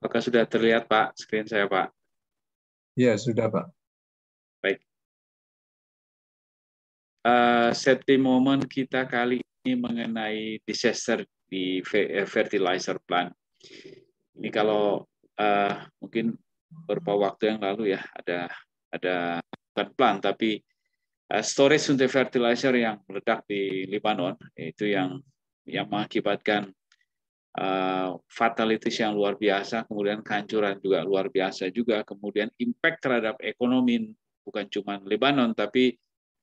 Apakah sudah terlihat, Pak, screen saya, Pak? Ya, sudah, Pak. Baik. Uh, safety moment kita kali ini mengenai disaster di eh, fertilizer plant. Ini kalau uh, mungkin beberapa waktu yang lalu ya ada ada bukan plant tapi uh, storage untuk fertilizer yang meledak di Lebanon itu yang yang mengakibatkan uh, fatalities yang luar biasa, kemudian kehancuran juga luar biasa juga, kemudian impact terhadap ekonomi bukan cuma Lebanon tapi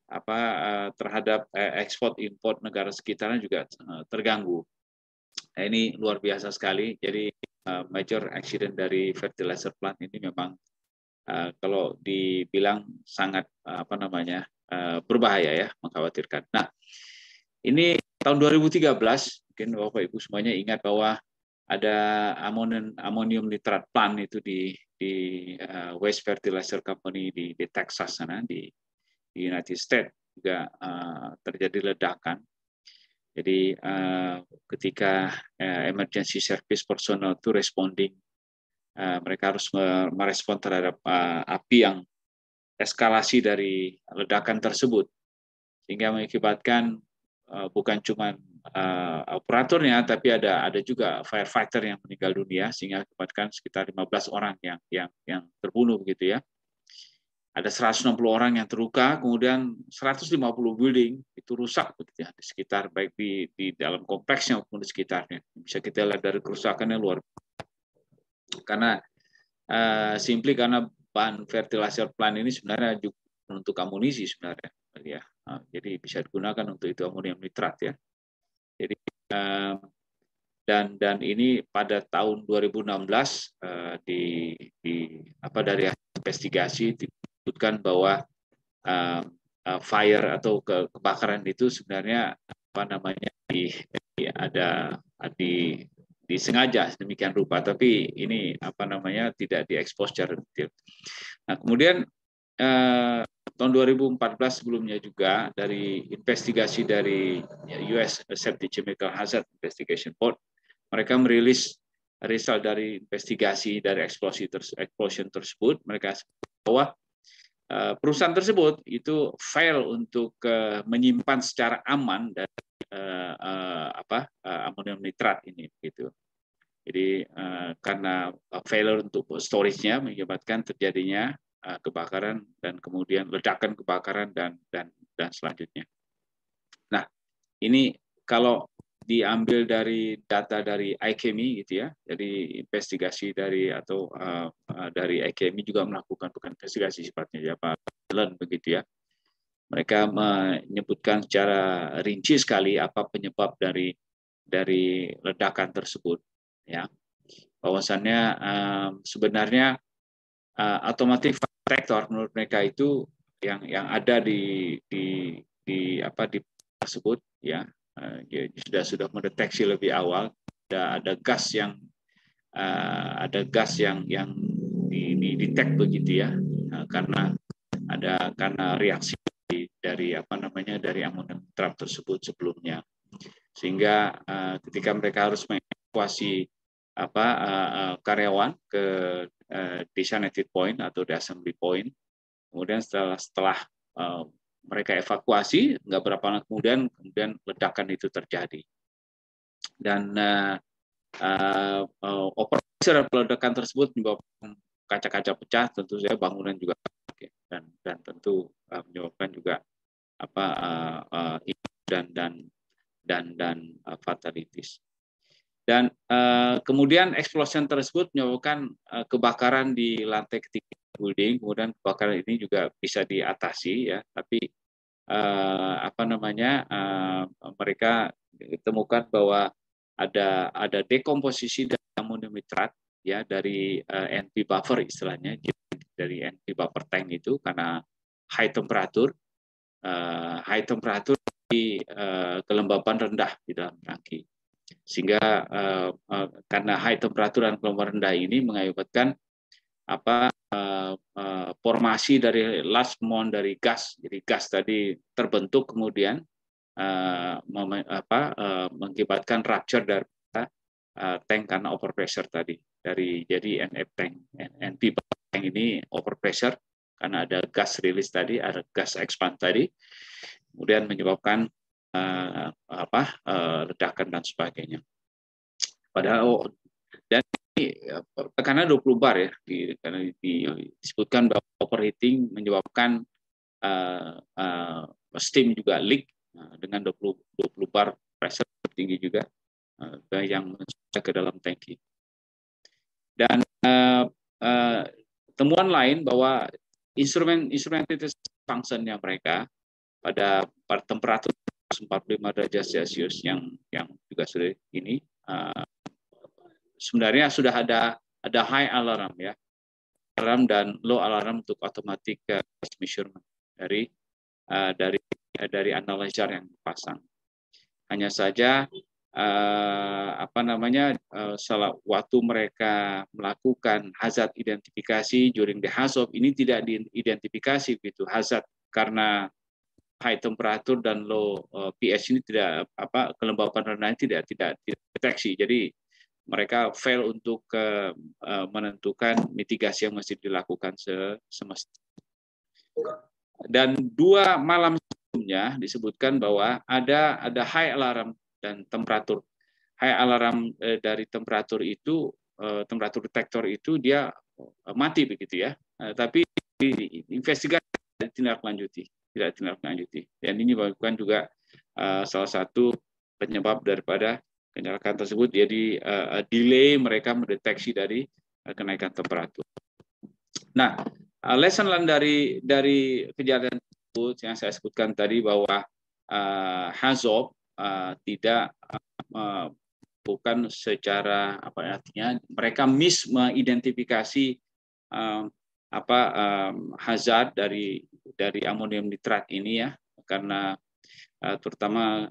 apa uh, terhadap uh, ekspor impor negara sekitarnya juga uh, terganggu. Nah, ini luar biasa sekali. Jadi uh, major accident dari fertilizer plant ini memang uh, kalau dibilang sangat uh, apa namanya uh, berbahaya ya, mengkhawatirkan. Nah, ini tahun 2013 mungkin Bapak Ibu semuanya ingat bahwa ada amonium, amonium nitrat plant itu di di uh, eh, West Fertilizer Company di, di Texas sana di, di United States juga uh, terjadi ledakan. Jadi uh, ketika uh, emergency service personal itu responding, uh, mereka harus merespon terhadap uh, api yang eskalasi dari ledakan tersebut, sehingga mengakibatkan Eh, bukan cuma uh, eh, operatornya tapi ada ada juga firefighter yang meninggal dunia sehingga akibatkan sekitar 15 orang yang yang yang terbunuh gitu ya. Ada 160 orang yang terluka, kemudian 150 building itu rusak begitu ya di sekitar baik di di dalam kompleksnya maupun di sekitarnya. Bisa kita lihat dari kerusakannya luar karena uh, simply karena bahan fertilizer plant ini sebenarnya juga untuk amunisi sebenarnya Kan ya. Ah, jadi bisa digunakan untuk itu amonium nitrat ya. Jadi ehm, dan dan ini pada tahun 2016 eh, di, di apa dari investigasi disebutkan bahwa ehm, eh, fire atau kebakaran itu sebenarnya apa namanya di, di ada di disengaja demikian rupa tapi ini apa namanya tidak diekspos secara detail. Nah, kemudian Eh, tahun 2014 sebelumnya juga dari investigasi dari ya, US Safety Chemical Hazard Investigation Board, mereka merilis result dari investigasi dari eksplosi terse explosion tersebut. Mereka bahwa eh, perusahaan tersebut itu fail untuk eh, menyimpan secara aman dan apa amonium nitrat ini gitu. Jadi karena failure untuk storage-nya menyebabkan terjadinya Eh, kebakaran dan kemudian ledakan kebakaran dan dan dan selanjutnya. Nah, ini kalau diambil dari data dari ICMI gitu ya, jadi investigasi dari atau uh, dari ICMI juga melakukan bukan investigasi sifatnya ya Pak Len begitu ya. Mereka menyebutkan secara rinci sekali apa penyebab dari dari ledakan tersebut ya. Bahwasannya um, sebenarnya uh, otomatis rektor menurut mereka itu yang yang ada di di di apa di tersebut ya uh, sudah sudah mendeteksi lebih awal ada ada gas yang uh, ada gas yang yang di, di detect begitu ya uh, karena ada karena reaksi dari, dari apa namanya dari amonium trap tersebut sebelumnya sehingga uh, ketika mereka harus mengevakuasi apa uh, karyawan ke uh, eh, designated point atau di assembly point. Kemudian setelah setelah uh, mereka evakuasi, nggak berapa lama kemudian kemudian ledakan itu terjadi. Dan uh, uh, operasi tersebut menyebabkan kaca-kaca pecah, tentu saja bangunan juga dan dan tentu uh, menyebabkan juga apa uh, uh, dan dan dan dan uh, fatalitis. Dan uh, kemudian explosion tersebut menyebabkan uh, kebakaran di lantai ketiga building, kemudian kebakaran ini juga bisa diatasi ya, tapi uh, apa namanya uh, mereka ditemukan bahwa ada ada dekomposisi dari amonium nitrat ya dari uh, NP buffer istilahnya dari NP buffer tank itu karena high temperature uh, high temperature di uh, kelembapan rendah di dalam tangki sehingga uh, uh, karena high temperatur dan gelombang rendah ini mengakibatkan apa uh, uh, formasi dari last moon dari gas jadi gas tadi terbentuk kemudian uh, apa uh, mengakibatkan rupture dari uh, tank karena overpressure tadi dari jadi NF tank NP tank ini overpressure karena ada gas rilis tadi ada gas expand tadi kemudian menyebabkan Eh, apa uh, ledakan dan sebagainya. Padahal oh, dan eh, karena 20 bar ya di, karena disebutkan bahwa overheating menyebabkan uh, uh, steam juga leak uh, dengan 20 20 bar pressure tinggi juga uh, yang masuk ke dalam tangki. Dan uh, uh, temuan lain bahwa instrumen instrumen function-nya mereka pada temperatur 45 derajat Celcius yang yang juga sudah ini ah, sebenarnya sudah ada ada high alarm ya alarm dan low alarm untuk automatic uh, measurement dari uh, dari eh, dari analyzer yang dipasang. Hanya saja ah, apa namanya eh, salah waktu mereka melakukan hazard identifikasi during the hazard ini tidak diidentifikasi begitu hazard karena high temperature dan low uh, pH ini tidak apa kelembapan rendah tidak tidak deteksi. Jadi mereka fail untuk uh, menentukan mitigasi yang masih dilakukan se semesta. Dan dua malam sebelumnya disebutkan bahwa ada ada high alarm dan temperatur. High alarm uh, dari temperatur itu uh, temperatur detektor itu dia mati begitu ya. Uh, tapi investigasi lanjuti tidak ditindaklanjuti. Dan ini bukan juga uh, salah satu penyebab daripada kenyalakan tersebut, jadi uh, delay mereka mendeteksi dari uh, kenaikan temperatur. Nah, uh, lesson learned dari dari kejadian tersebut yang saya sebutkan tadi bahwa uh, Hazob uh, tidak uh, bukan secara apa artinya mereka miss mengidentifikasi uh, apa um, hazard dari dari amonium nitrat ini ya karena uh, terutama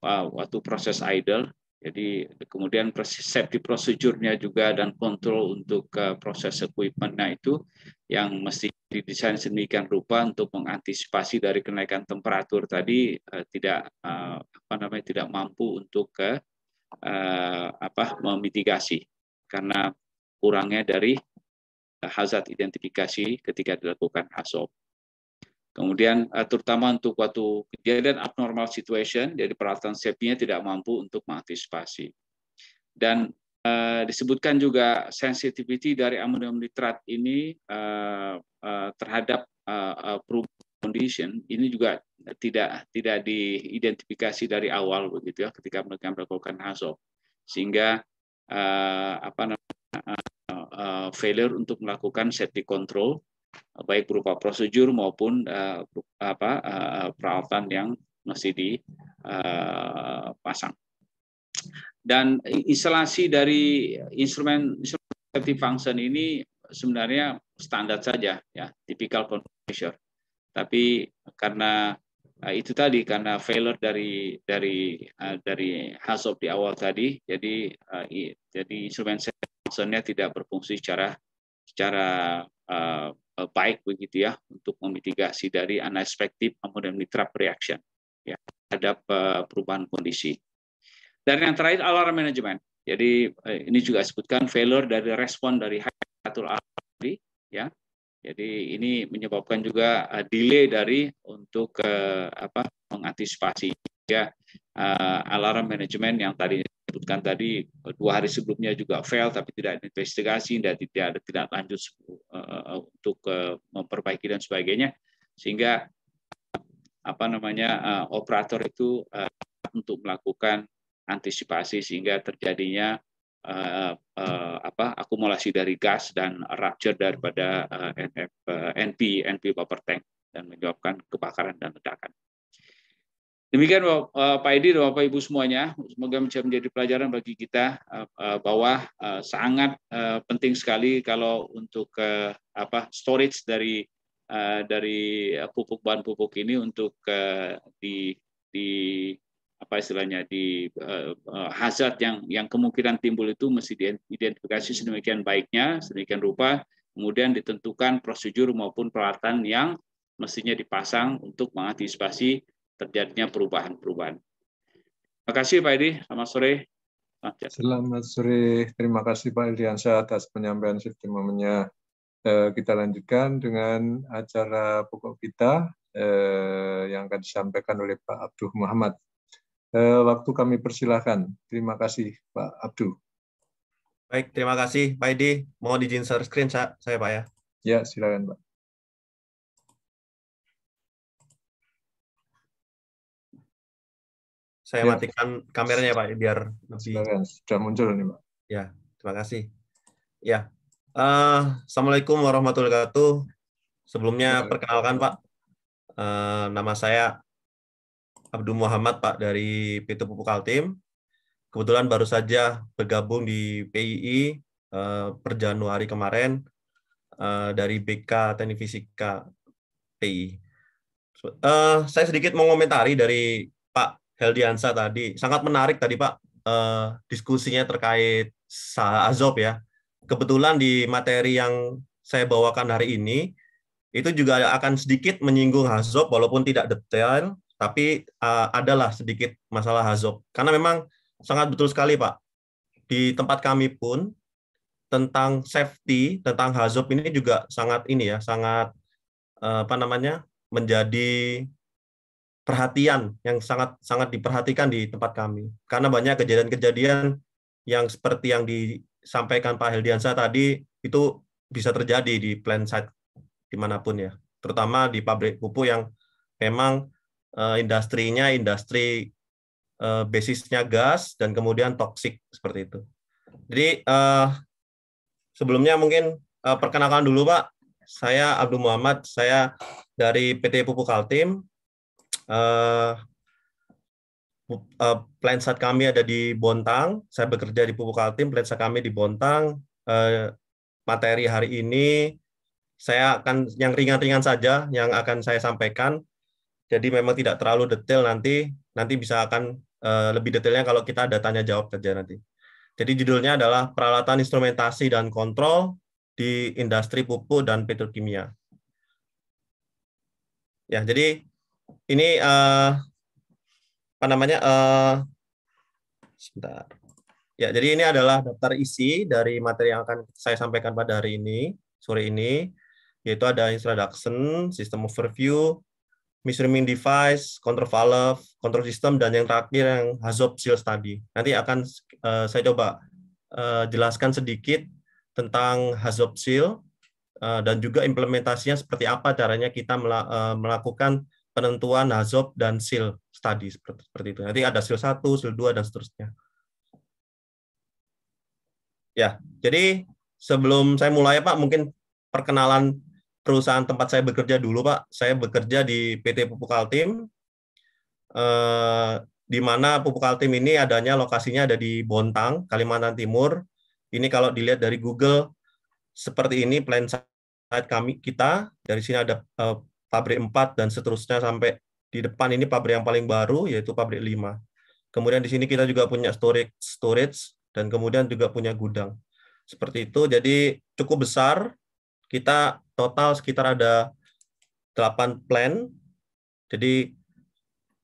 uh, waktu proses idle jadi kemudian safety prosedurnya juga dan kontrol untuk uh, proses equipmentnya itu yang mesti didesain sedemikian rupa untuk mengantisipasi dari kenaikan temperatur tadi uh, tidak uh, apa namanya tidak mampu untuk uh, apa memitigasi karena kurangnya dari hazard identifikasi ketika dilakukan ASOP. Kemudian eh, terutama untuk waktu kejadian abnormal situation, jadi peralatan safety-nya tidak mampu untuk mengantisipasi. Dan eh, disebutkan juga sensitivity dari amonium nitrat ini eh, eh, terhadap eh, eh condition ini juga tidak tidak diidentifikasi dari awal begitu ya ketika mereka melakukan HASOP. Sehingga eh, apa namanya eh, uh, failure untuk melakukan safety control eh, baik berupa prosedur maupun uh, apa uh, peralatan yang masih dipasang. Dan instalasi dari instrumen, safety function ini sebenarnya standar saja ya, typical condition Tapi karena itu tadi karena failure dari dari dari hazard di awal tadi, jadi jadi instrumen safety sebenarnya tidak berfungsi secara secara uh, baik begitu ya untuk memitigasi dari unexpected ammonium trap reaction ya terhadap uh, perubahan kondisi. Dan yang terakhir alarm management. Jadi uh, ini juga sebutkan failure dari respon dari satu alarm tadi ya. Jadi ini menyebabkan juga uh, delay dari untuk uh, apa mengantisipasi ya uh, alarm management yang tadi sebutkan tadi eh, dua hari sebelumnya juga fail tapi tidak diinvestigasi dan tidak tidak lanjut eh, eh, untuk memperbaiki dan sebagainya sehingga apa namanya operator itu untuk melakukan antisipasi sehingga terjadinya apa akumulasi dari gas dan rupture daripada NP NP vapor tank dan menyebabkan kebakaran dan ledakan. Demikian eh, Pak Edi dan Bapak Ibu semuanya, semoga bisa menjadi pelajaran bagi kita eh, eh, bahwa sangat penting sekali kalau untuk apa storage dari dari pupuk bahan pupuk ini untuk di di apa istilahnya di hazard yang yang kemungkinan timbul itu mesti diidentifikasi sedemikian baiknya, sedemikian rupa, kemudian ditentukan prosedur maupun peralatan yang mestinya dipasang untuk mengantisipasi terjadinya perubahan-perubahan. Terima kasih Pak Edi, selamat sore. Selamat sore, terima kasih Pak Eldiansyah atas penyampaian momennya. Eh, kita lanjutkan dengan acara pokok kita eh, yang akan disampaikan oleh Pak Abdul Muhammad. Eh, waktu kami persilahkan. Terima kasih Pak Abdul. Baik, terima kasih Pak Edi. Mohon izin share screen saya Pak ya. Ya, silakan Pak. Saya ya. matikan kameranya Pak biar lebih. Sudah, muncul nih Pak. Ya, terima kasih. Ya, uh, assalamualaikum warahmatullahi wabarakatuh. Sebelumnya ya. perkenalkan Pak, uh, nama saya Abdul Muhammad Pak dari Pitu Pupuk Kaltim. Kebetulan baru saja bergabung di PII uh, eh, per Januari kemarin uh, dari BK Teknik Fisika PII Uh, saya sedikit mau komentari dari Heldiansa tadi. Sangat menarik tadi Pak eh, diskusinya terkait Azob ya. Kebetulan di materi yang saya bawakan hari ini itu juga akan sedikit menyinggung Hazop walaupun tidak detail tapi uh, adalah sedikit masalah Hazop karena memang sangat betul sekali Pak di tempat kami pun tentang safety tentang Hazop ini juga sangat ini ya sangat uh, apa namanya menjadi perhatian yang sangat sangat diperhatikan di tempat kami karena banyak kejadian-kejadian yang seperti yang disampaikan Pak Heldiansa tadi itu bisa terjadi di plan site dimanapun ya terutama di pabrik pupuk yang memang uh, industrinya industri uh, basisnya gas dan kemudian toksik seperti itu jadi uh, sebelumnya mungkin uh, perkenalkan dulu Pak saya Abdul Muhammad saya dari PT Pupuk Kaltim Uh, uh, kami ada di Bontang. Saya bekerja di Pupuk Altim, set kami di Bontang. Uh, materi hari ini saya akan yang ringan-ringan saja yang akan saya sampaikan. Jadi memang tidak terlalu detail nanti. Nanti bisa akan uh, lebih detailnya kalau kita ada tanya jawab saja nanti. Jadi judulnya adalah peralatan instrumentasi dan kontrol di industri pupuk dan petrokimia. Ya, jadi ini uh, apa namanya? Uh, sebentar. Ya, jadi ini adalah daftar isi dari materi yang akan saya sampaikan pada hari ini, sore ini, yaitu ada introduction, system overview, measuring device, control valve, control system, dan yang terakhir yang HAZOP seal study. Nanti akan uh, saya coba uh, jelaskan sedikit tentang HAZOP seal uh, dan juga implementasinya seperti apa caranya kita melakukan penentuan HAZOP dan SIL tadi seperti, seperti itu. Nanti ada SIL 1, SIL 2 dan seterusnya. Ya, jadi sebelum saya mulai ya, Pak, mungkin perkenalan perusahaan tempat saya bekerja dulu Pak. Saya bekerja di PT Pupuk Kaltim. Eh, di mana Pupuk Kaltim ini adanya lokasinya ada di Bontang, Kalimantan Timur. Ini kalau dilihat dari Google seperti ini plan site kami kita. Dari sini ada eh, pabrik 4 dan seterusnya sampai di depan ini pabrik yang paling baru yaitu pabrik 5. Kemudian di sini kita juga punya storage storage dan kemudian juga punya gudang. Seperti itu. Jadi cukup besar. Kita total sekitar ada 8 plan. Jadi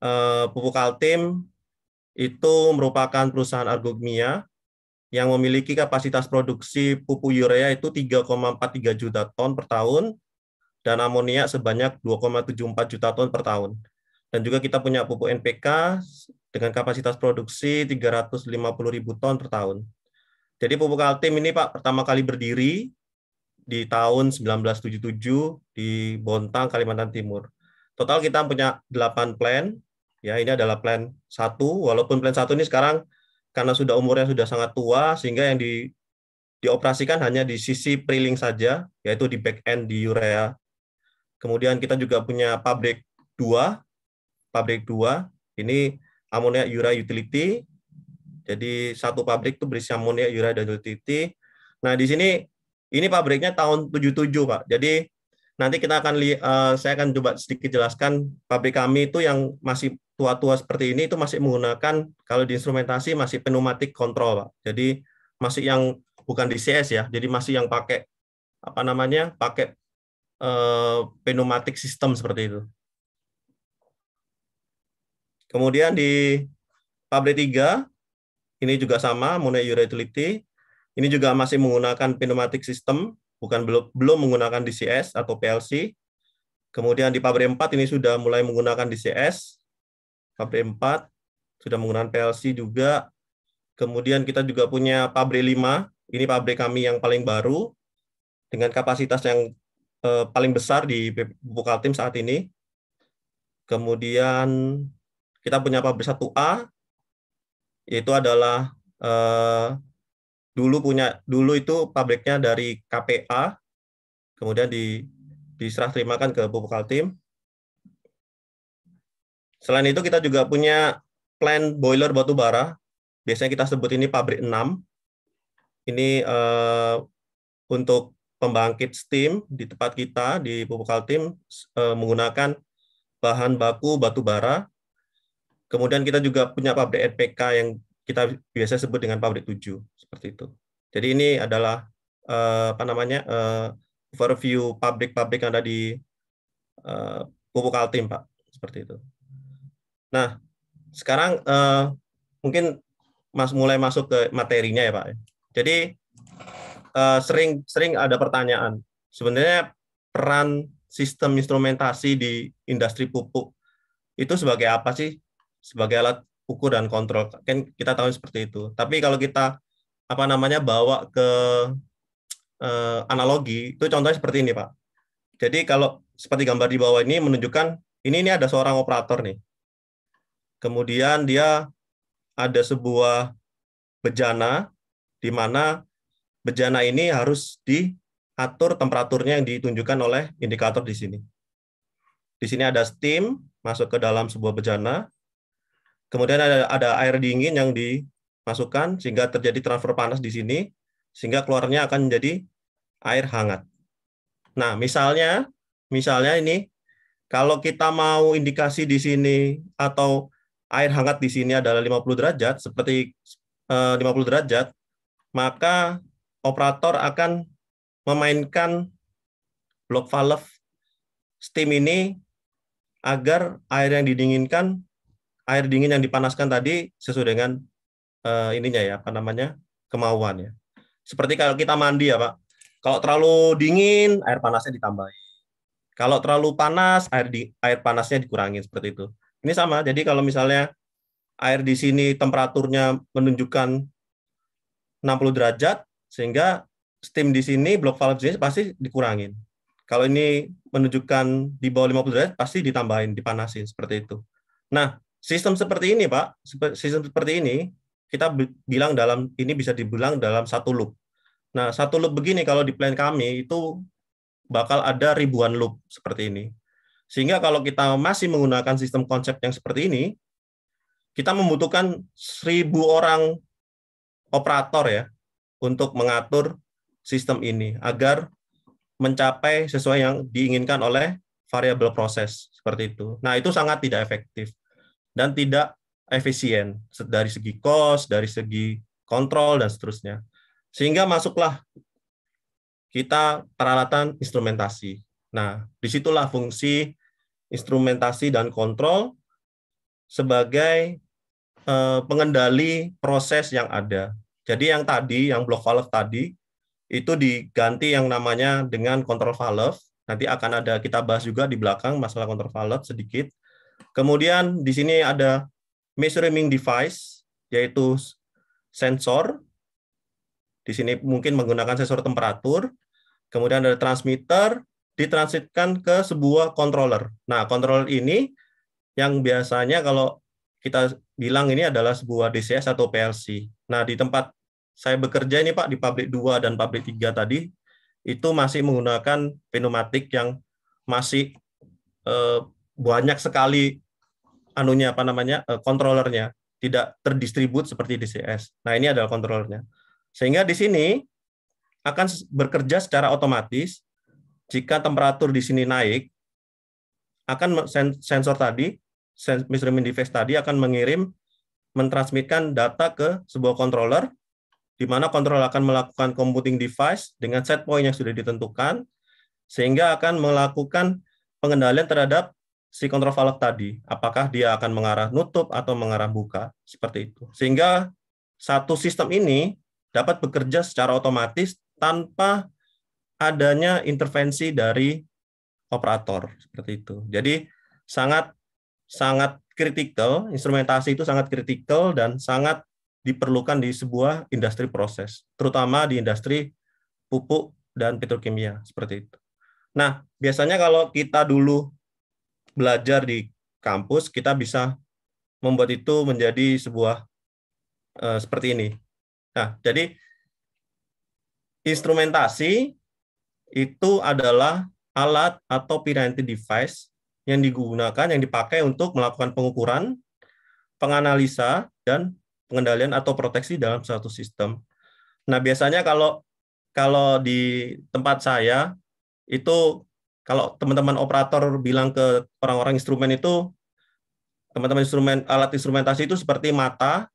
eh, Pupuk Altim itu merupakan perusahaan argogmia yang memiliki kapasitas produksi pupuk urea itu 3,43 juta ton per tahun dan amonia sebanyak 2,74 juta ton per tahun. Dan juga kita punya pupuk NPK dengan kapasitas produksi 350 ribu ton per tahun. Jadi pupuk Altim ini Pak pertama kali berdiri di tahun 1977 di Bontang, Kalimantan Timur. Total kita punya 8 plan. Ya, ini adalah plan 1 walaupun plan 1 ini sekarang karena sudah umurnya sudah sangat tua sehingga yang di dioperasikan hanya di sisi priling saja, yaitu di back end di urea Kemudian kita juga punya pabrik 2, pabrik 2, ini amonia urea utility. Jadi satu pabrik itu berisi amonia urea dan utility. Nah, di sini ini pabriknya tahun 77, Pak. Jadi nanti kita akan uh, saya akan coba sedikit jelaskan pabrik kami itu yang masih tua-tua seperti ini itu masih menggunakan kalau di instrumentasi masih pneumatic control, Pak. Jadi masih yang bukan di CS ya. Jadi masih yang pakai apa namanya? pakai uh, pneumatic system seperti itu. Kemudian di pabrik 3 ini juga sama mengenai Euro utility. Ini juga masih menggunakan pneumatic system, bukan belum belum menggunakan DCS atau PLC. Kemudian di pabrik 4 ini sudah mulai menggunakan DCS. Pabrik 4 sudah menggunakan PLC juga. Kemudian kita juga punya pabrik 5. Ini pabrik kami yang paling baru dengan kapasitas yang eh, paling besar di buku Kaltim saat ini. Kemudian kita punya pabrik 1A itu adalah eh, dulu punya dulu itu pabriknya dari KPA kemudian di diserah terimakan ke Bupati Kaltim. Selain itu kita juga punya plant boiler batu bara. Biasanya kita sebut ini pabrik 6. Ini eh, untuk pembangkit steam di tempat kita di Pupuk Kaltim eh, menggunakan bahan baku batu bara. Kemudian kita juga punya pabrik NPK yang kita biasa sebut dengan pabrik 7 seperti itu. Jadi ini adalah eh, apa namanya eh, overview pabrik-pabrik yang ada di Pupuk Pupukal Pak, seperti itu. Nah, sekarang mungkin Mas mulai masuk ke materinya ya, Pak. Jadi Eh, sering sering ada pertanyaan. Sebenarnya peran sistem instrumentasi di industri pupuk itu sebagai apa sih? Sebagai alat ukur dan kontrol. Kan kita tahu seperti itu. Tapi kalau kita apa namanya bawa ke uh, analogi itu contohnya seperti ini, Pak. Jadi kalau seperti gambar di bawah ini menunjukkan ini ini ada seorang operator nih. Kemudian dia ada sebuah bejana di mana bejana ini harus diatur temperaturnya yang ditunjukkan oleh indikator di sini. Di sini ada steam masuk ke dalam sebuah bejana. Kemudian ada, ada air dingin yang dimasukkan sehingga terjadi transfer panas di sini sehingga keluarnya akan menjadi air hangat. Nah, misalnya misalnya ini kalau kita mau indikasi di sini atau air hangat di sini adalah 50 derajat seperti 50 eh, derajat, maka operator akan memainkan block valve steam ini agar air yang didinginkan, air dingin yang dipanaskan tadi sesuai dengan uh, ininya ya, apa namanya kemauan ya. Seperti kalau kita mandi ya Pak, kalau terlalu dingin air panasnya ditambahin, kalau terlalu panas air di air panasnya dikurangin seperti itu. Ini sama. Jadi kalau misalnya air di sini temperaturnya menunjukkan 60 derajat, sehingga steam di sini, block valve jenis pasti dikurangin. Kalau ini menunjukkan di bawah 50 derajat, pasti ditambahin, dipanasin, seperti itu. Nah, sistem seperti ini, Pak, sistem seperti ini, kita bilang dalam, ini bisa dibilang dalam satu loop. Nah, satu loop begini kalau di plan kami, itu bakal ada ribuan loop seperti ini. Sehingga kalau kita masih menggunakan sistem konsep yang seperti ini, kita membutuhkan seribu orang operator ya untuk mengatur sistem ini agar mencapai sesuai yang diinginkan oleh variabel proses seperti itu. Nah, itu sangat tidak efektif dan tidak efisien dari segi cost, dari segi kontrol dan seterusnya. Sehingga masuklah kita peralatan instrumentasi. Nah, disitulah fungsi instrumentasi dan kontrol sebagai eh, pengendali proses yang ada. Jadi yang tadi, yang block valve tadi, itu diganti yang namanya dengan control valve. Nanti akan ada, kita bahas juga di belakang masalah control valve sedikit. Kemudian di sini ada measuring device, yaitu sensor. Di sini mungkin menggunakan sensor temperatur. Kemudian ada transmitter, ditransitkan ke sebuah controller. Nah, controller ini yang biasanya kalau kita bilang ini adalah sebuah DCS atau PLC. Nah, di tempat saya bekerja ini Pak di pabrik 2 dan pabrik 3 tadi itu masih menggunakan pneumatik yang masih eh, banyak sekali anunya apa namanya? Eh, kontrolernya tidak terdistribut seperti DCS. Nah, ini adalah kontrolernya. Sehingga di sini akan bekerja secara otomatis jika temperatur di sini naik akan sensor tadi Measurement Device tadi akan mengirim, mentransmitkan data ke sebuah controller, di mana controller akan melakukan computing device dengan set point yang sudah ditentukan, sehingga akan melakukan pengendalian terhadap si control valve tadi. Apakah dia akan mengarah nutup atau mengarah buka, seperti itu. Sehingga satu sistem ini dapat bekerja secara otomatis tanpa adanya intervensi dari operator seperti itu. Jadi sangat sangat kritikal, instrumentasi itu sangat kritikal dan sangat diperlukan di sebuah industri proses, terutama di industri pupuk dan petrokimia seperti itu. Nah, biasanya kalau kita dulu belajar di kampus, kita bisa membuat itu menjadi sebuah uh, seperti ini. Nah, jadi instrumentasi itu adalah alat atau piranti device yang digunakan, yang dipakai untuk melakukan pengukuran, penganalisa, dan pengendalian atau proteksi dalam suatu sistem. Nah, biasanya kalau kalau di tempat saya itu kalau teman-teman operator bilang ke orang-orang instrumen itu teman-teman instrumen alat instrumentasi itu seperti mata,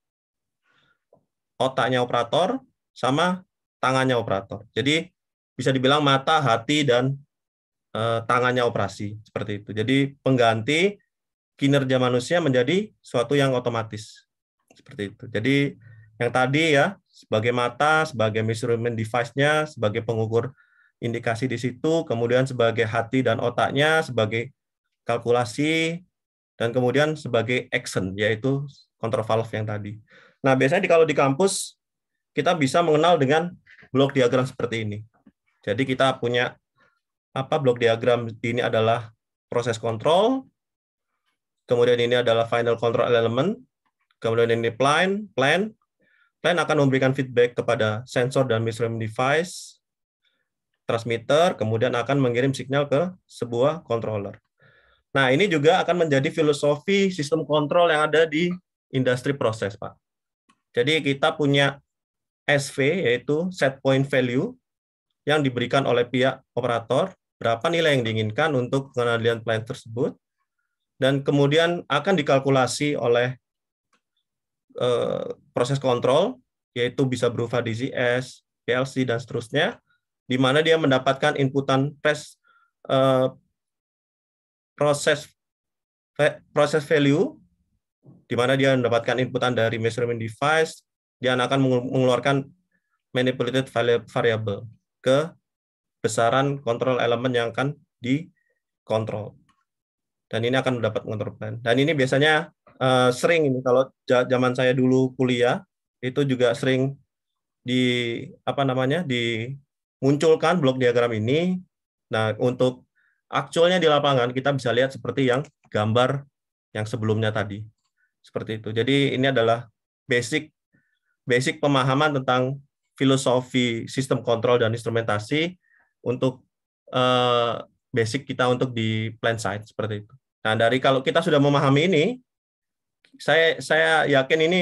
otaknya operator sama tangannya operator. Jadi bisa dibilang mata, hati dan Eh, tangannya operasi seperti itu. Jadi pengganti kinerja manusia menjadi suatu yang otomatis seperti itu. Jadi yang tadi ya sebagai mata, sebagai measurement device-nya, sebagai pengukur indikasi di situ, kemudian sebagai hati dan otaknya, sebagai kalkulasi, dan kemudian sebagai action, yaitu control valve yang tadi. Nah, biasanya di, kalau di kampus, kita bisa mengenal dengan blok diagram seperti ini. Jadi kita punya apa blok diagram ini adalah proses kontrol, kemudian ini adalah final control element, kemudian ini plan, plan, plan akan memberikan feedback kepada sensor dan measuring device, transmitter, kemudian akan mengirim signal ke sebuah controller. Nah, ini juga akan menjadi filosofi sistem kontrol yang ada di industri proses, Pak. Jadi kita punya SV yaitu set point value yang diberikan oleh pihak operator, berapa nilai yang diinginkan untuk pengendalian plan tersebut, dan kemudian akan dikalkulasi oleh eh, proses kontrol, yaitu bisa berupa DCS, PLC, dan seterusnya, di mana dia mendapatkan inputan press eh, proses proses value, di mana dia mendapatkan inputan dari measurement device, dia akan mengeluarkan manipulated variable ke besaran kontrol elemen yang akan dikontrol. Dan ini akan mendapat kontrol plan. Dan ini biasanya uh, sering ini kalau zaman saya dulu kuliah itu juga sering di apa namanya dimunculkan blok diagram ini. Nah, untuk aktualnya di lapangan kita bisa lihat seperti yang gambar yang sebelumnya tadi. Seperti itu. Jadi ini adalah basic basic pemahaman tentang filosofi sistem kontrol dan instrumentasi untuk uh, basic kita untuk di plan site seperti itu. Nah, dari kalau kita sudah memahami ini, saya saya yakin ini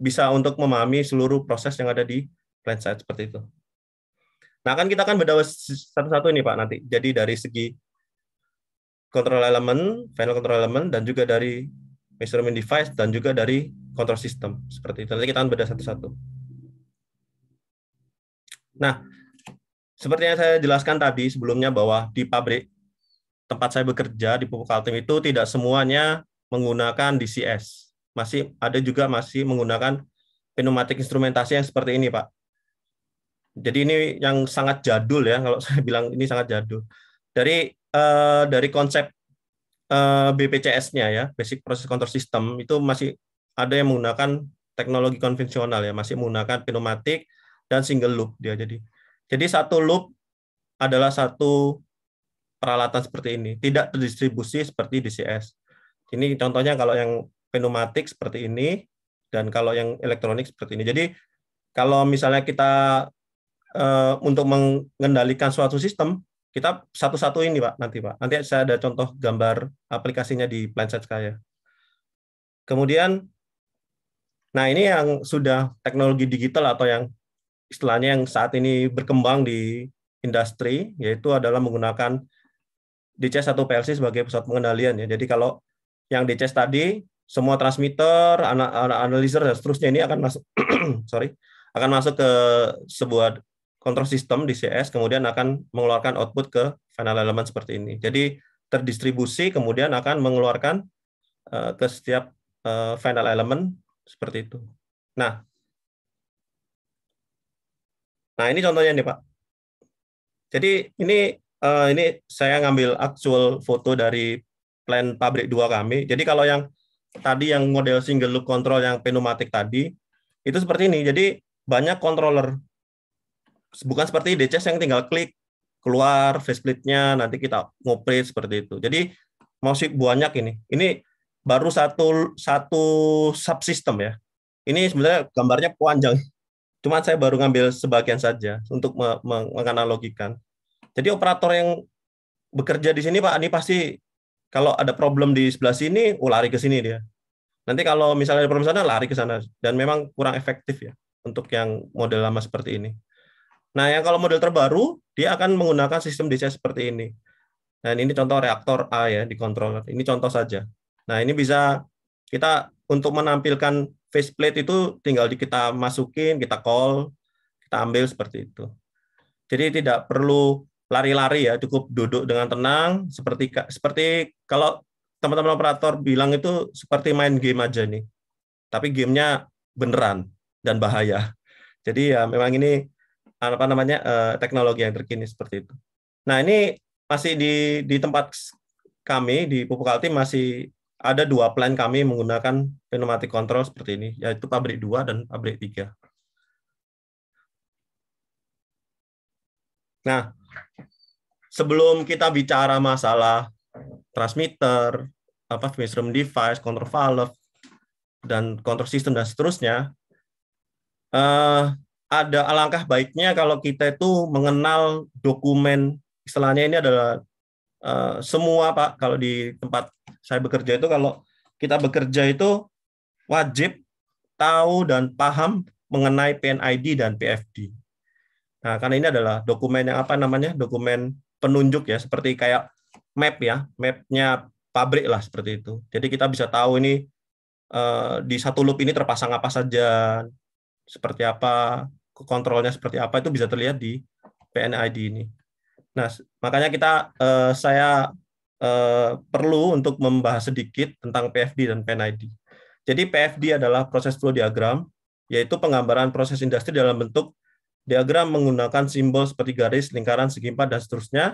bisa untuk memahami seluruh proses yang ada di plan site seperti itu. Nah, kan kita akan bedah satu-satu ini, Pak, nanti. Jadi dari segi control element, final control element, dan juga dari measurement device, dan juga dari control system. Seperti itu. Nanti kita akan bedah satu-satu. Nah, seperti yang saya jelaskan tadi sebelumnya bahwa di pabrik tempat saya bekerja di Pupuk Kaltim itu tidak semuanya menggunakan DCS. Masih ada juga masih menggunakan pneumatik instrumentasi yang seperti ini, Pak. Jadi ini yang sangat jadul ya kalau saya bilang ini sangat jadul. Dari eh, dari konsep eh, BPCS-nya ya, Basic Process Control System itu masih ada yang menggunakan teknologi konvensional ya, masih menggunakan pneumatik dan single loop dia jadi. Jadi satu loop adalah satu peralatan seperti ini, tidak terdistribusi seperti DCS. Ini contohnya kalau yang pneumatik seperti ini dan kalau yang elektronik seperti ini. Jadi kalau misalnya kita e, untuk mengendalikan suatu sistem, kita satu-satu ini Pak nanti Pak. Nanti saya ada contoh gambar aplikasinya di planset saya. Kemudian nah ini yang sudah teknologi digital atau yang istilahnya yang saat ini berkembang di industri yaitu adalah menggunakan dc atau PLC sebagai pusat pengendalian ya. Jadi kalau yang DC tadi semua transmitter, analyzer dan seterusnya ini akan masuk sorry akan masuk ke sebuah kontrol sistem DCS kemudian akan mengeluarkan output ke final element seperti ini. Jadi terdistribusi kemudian akan mengeluarkan uh, ke setiap uh, final element seperti itu. Nah, Nah, ini contohnya nih, Pak. Jadi ini uh, ini saya ngambil actual foto dari plan pabrik dua kami. Jadi kalau yang tadi yang model single loop control yang pneumatik tadi itu seperti ini. Jadi banyak controller. Bukan seperti DCS yang tinggal klik keluar faceplate-nya nanti kita ngoperate seperti itu. Jadi masih banyak ini. Ini baru satu satu subsistem ya. Ini sebenarnya gambarnya panjang. Cuma saya baru ngambil sebagian saja untuk menganalogikan. Jadi operator yang bekerja di sini Pak, ini pasti kalau ada problem di sebelah sini, oh lari ke sini dia. Nanti kalau misalnya ada problem sana, lari ke sana. Dan memang kurang efektif ya untuk yang model lama seperti ini. Nah, yang kalau model terbaru, dia akan menggunakan sistem DC seperti ini. Dan ini contoh reaktor A ya di controller. Ini contoh saja. Nah, ini bisa kita untuk menampilkan faceplate itu tinggal di kita masukin, kita call, kita ambil seperti itu. Jadi tidak perlu lari-lari ya, cukup duduk dengan tenang seperti seperti kalau teman-teman operator bilang itu seperti main game aja nih. Tapi gamenya beneran dan bahaya. Jadi ya memang ini apa namanya eh, teknologi yang terkini seperti itu. Nah, ini masih di di tempat kami di Pupuk Altim masih ada dua plan kami menggunakan pneumatic control seperti ini, yaitu pabrik 2 dan pabrik 3. Nah, sebelum kita bicara masalah transmitter, apa mesrum device, control valve, dan control system dan seterusnya, eh, ada alangkah baiknya kalau kita itu mengenal dokumen istilahnya ini adalah eh, semua pak kalau di tempat saya bekerja itu kalau kita bekerja itu wajib tahu dan paham mengenai PNID dan PFD. Nah, karena ini adalah dokumen yang apa namanya? Dokumen penunjuk ya, seperti kayak map ya, mapnya pabrik lah seperti itu. Jadi kita bisa tahu ini eh, di satu loop ini terpasang apa saja, seperti apa, kontrolnya seperti apa itu bisa terlihat di PNID ini. Nah, makanya kita eh, saya Eh, perlu untuk membahas sedikit tentang PFD dan PNID. Jadi PFD adalah proses flow diagram, yaitu penggambaran proses industri dalam bentuk diagram menggunakan simbol seperti garis, lingkaran, segi empat, dan seterusnya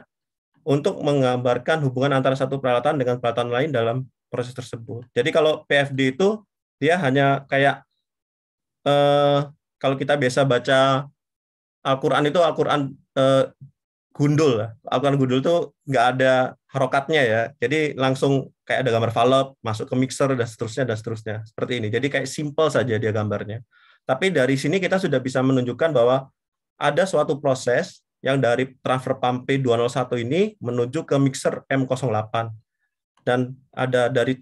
untuk menggambarkan hubungan antara satu peralatan dengan peralatan lain dalam proses tersebut. Jadi kalau PFD itu dia hanya kayak eh, kalau kita biasa baca Al-Quran itu Al-Quran eh, gundul. al gundul tuh nggak ada harokatnya ya. Jadi langsung kayak ada gambar valve masuk ke mixer, dan seterusnya, dan seterusnya. Seperti ini. Jadi kayak simple saja dia gambarnya. Tapi dari sini kita sudah bisa menunjukkan bahwa ada suatu proses yang dari transfer pump P201 ini menuju ke mixer M08. Dan ada dari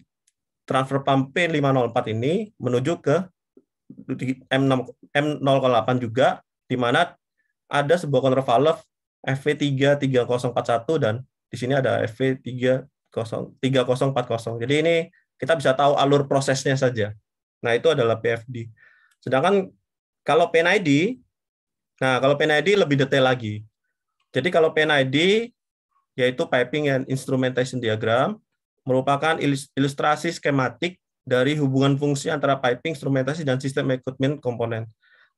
transfer pump P504 ini menuju ke M6, M08 juga, di mana ada sebuah counter valve FV3 3041 dan di sini ada fv empat 3040. Jadi ini kita bisa tahu alur prosesnya saja. Nah, itu adalah PFD. Sedangkan kalau PNID, nah kalau PNID lebih detail lagi. Jadi kalau PNID yaitu piping and instrumentation diagram merupakan ilustrasi skematik dari hubungan fungsi antara piping, instrumentasi, dan sistem equipment komponen.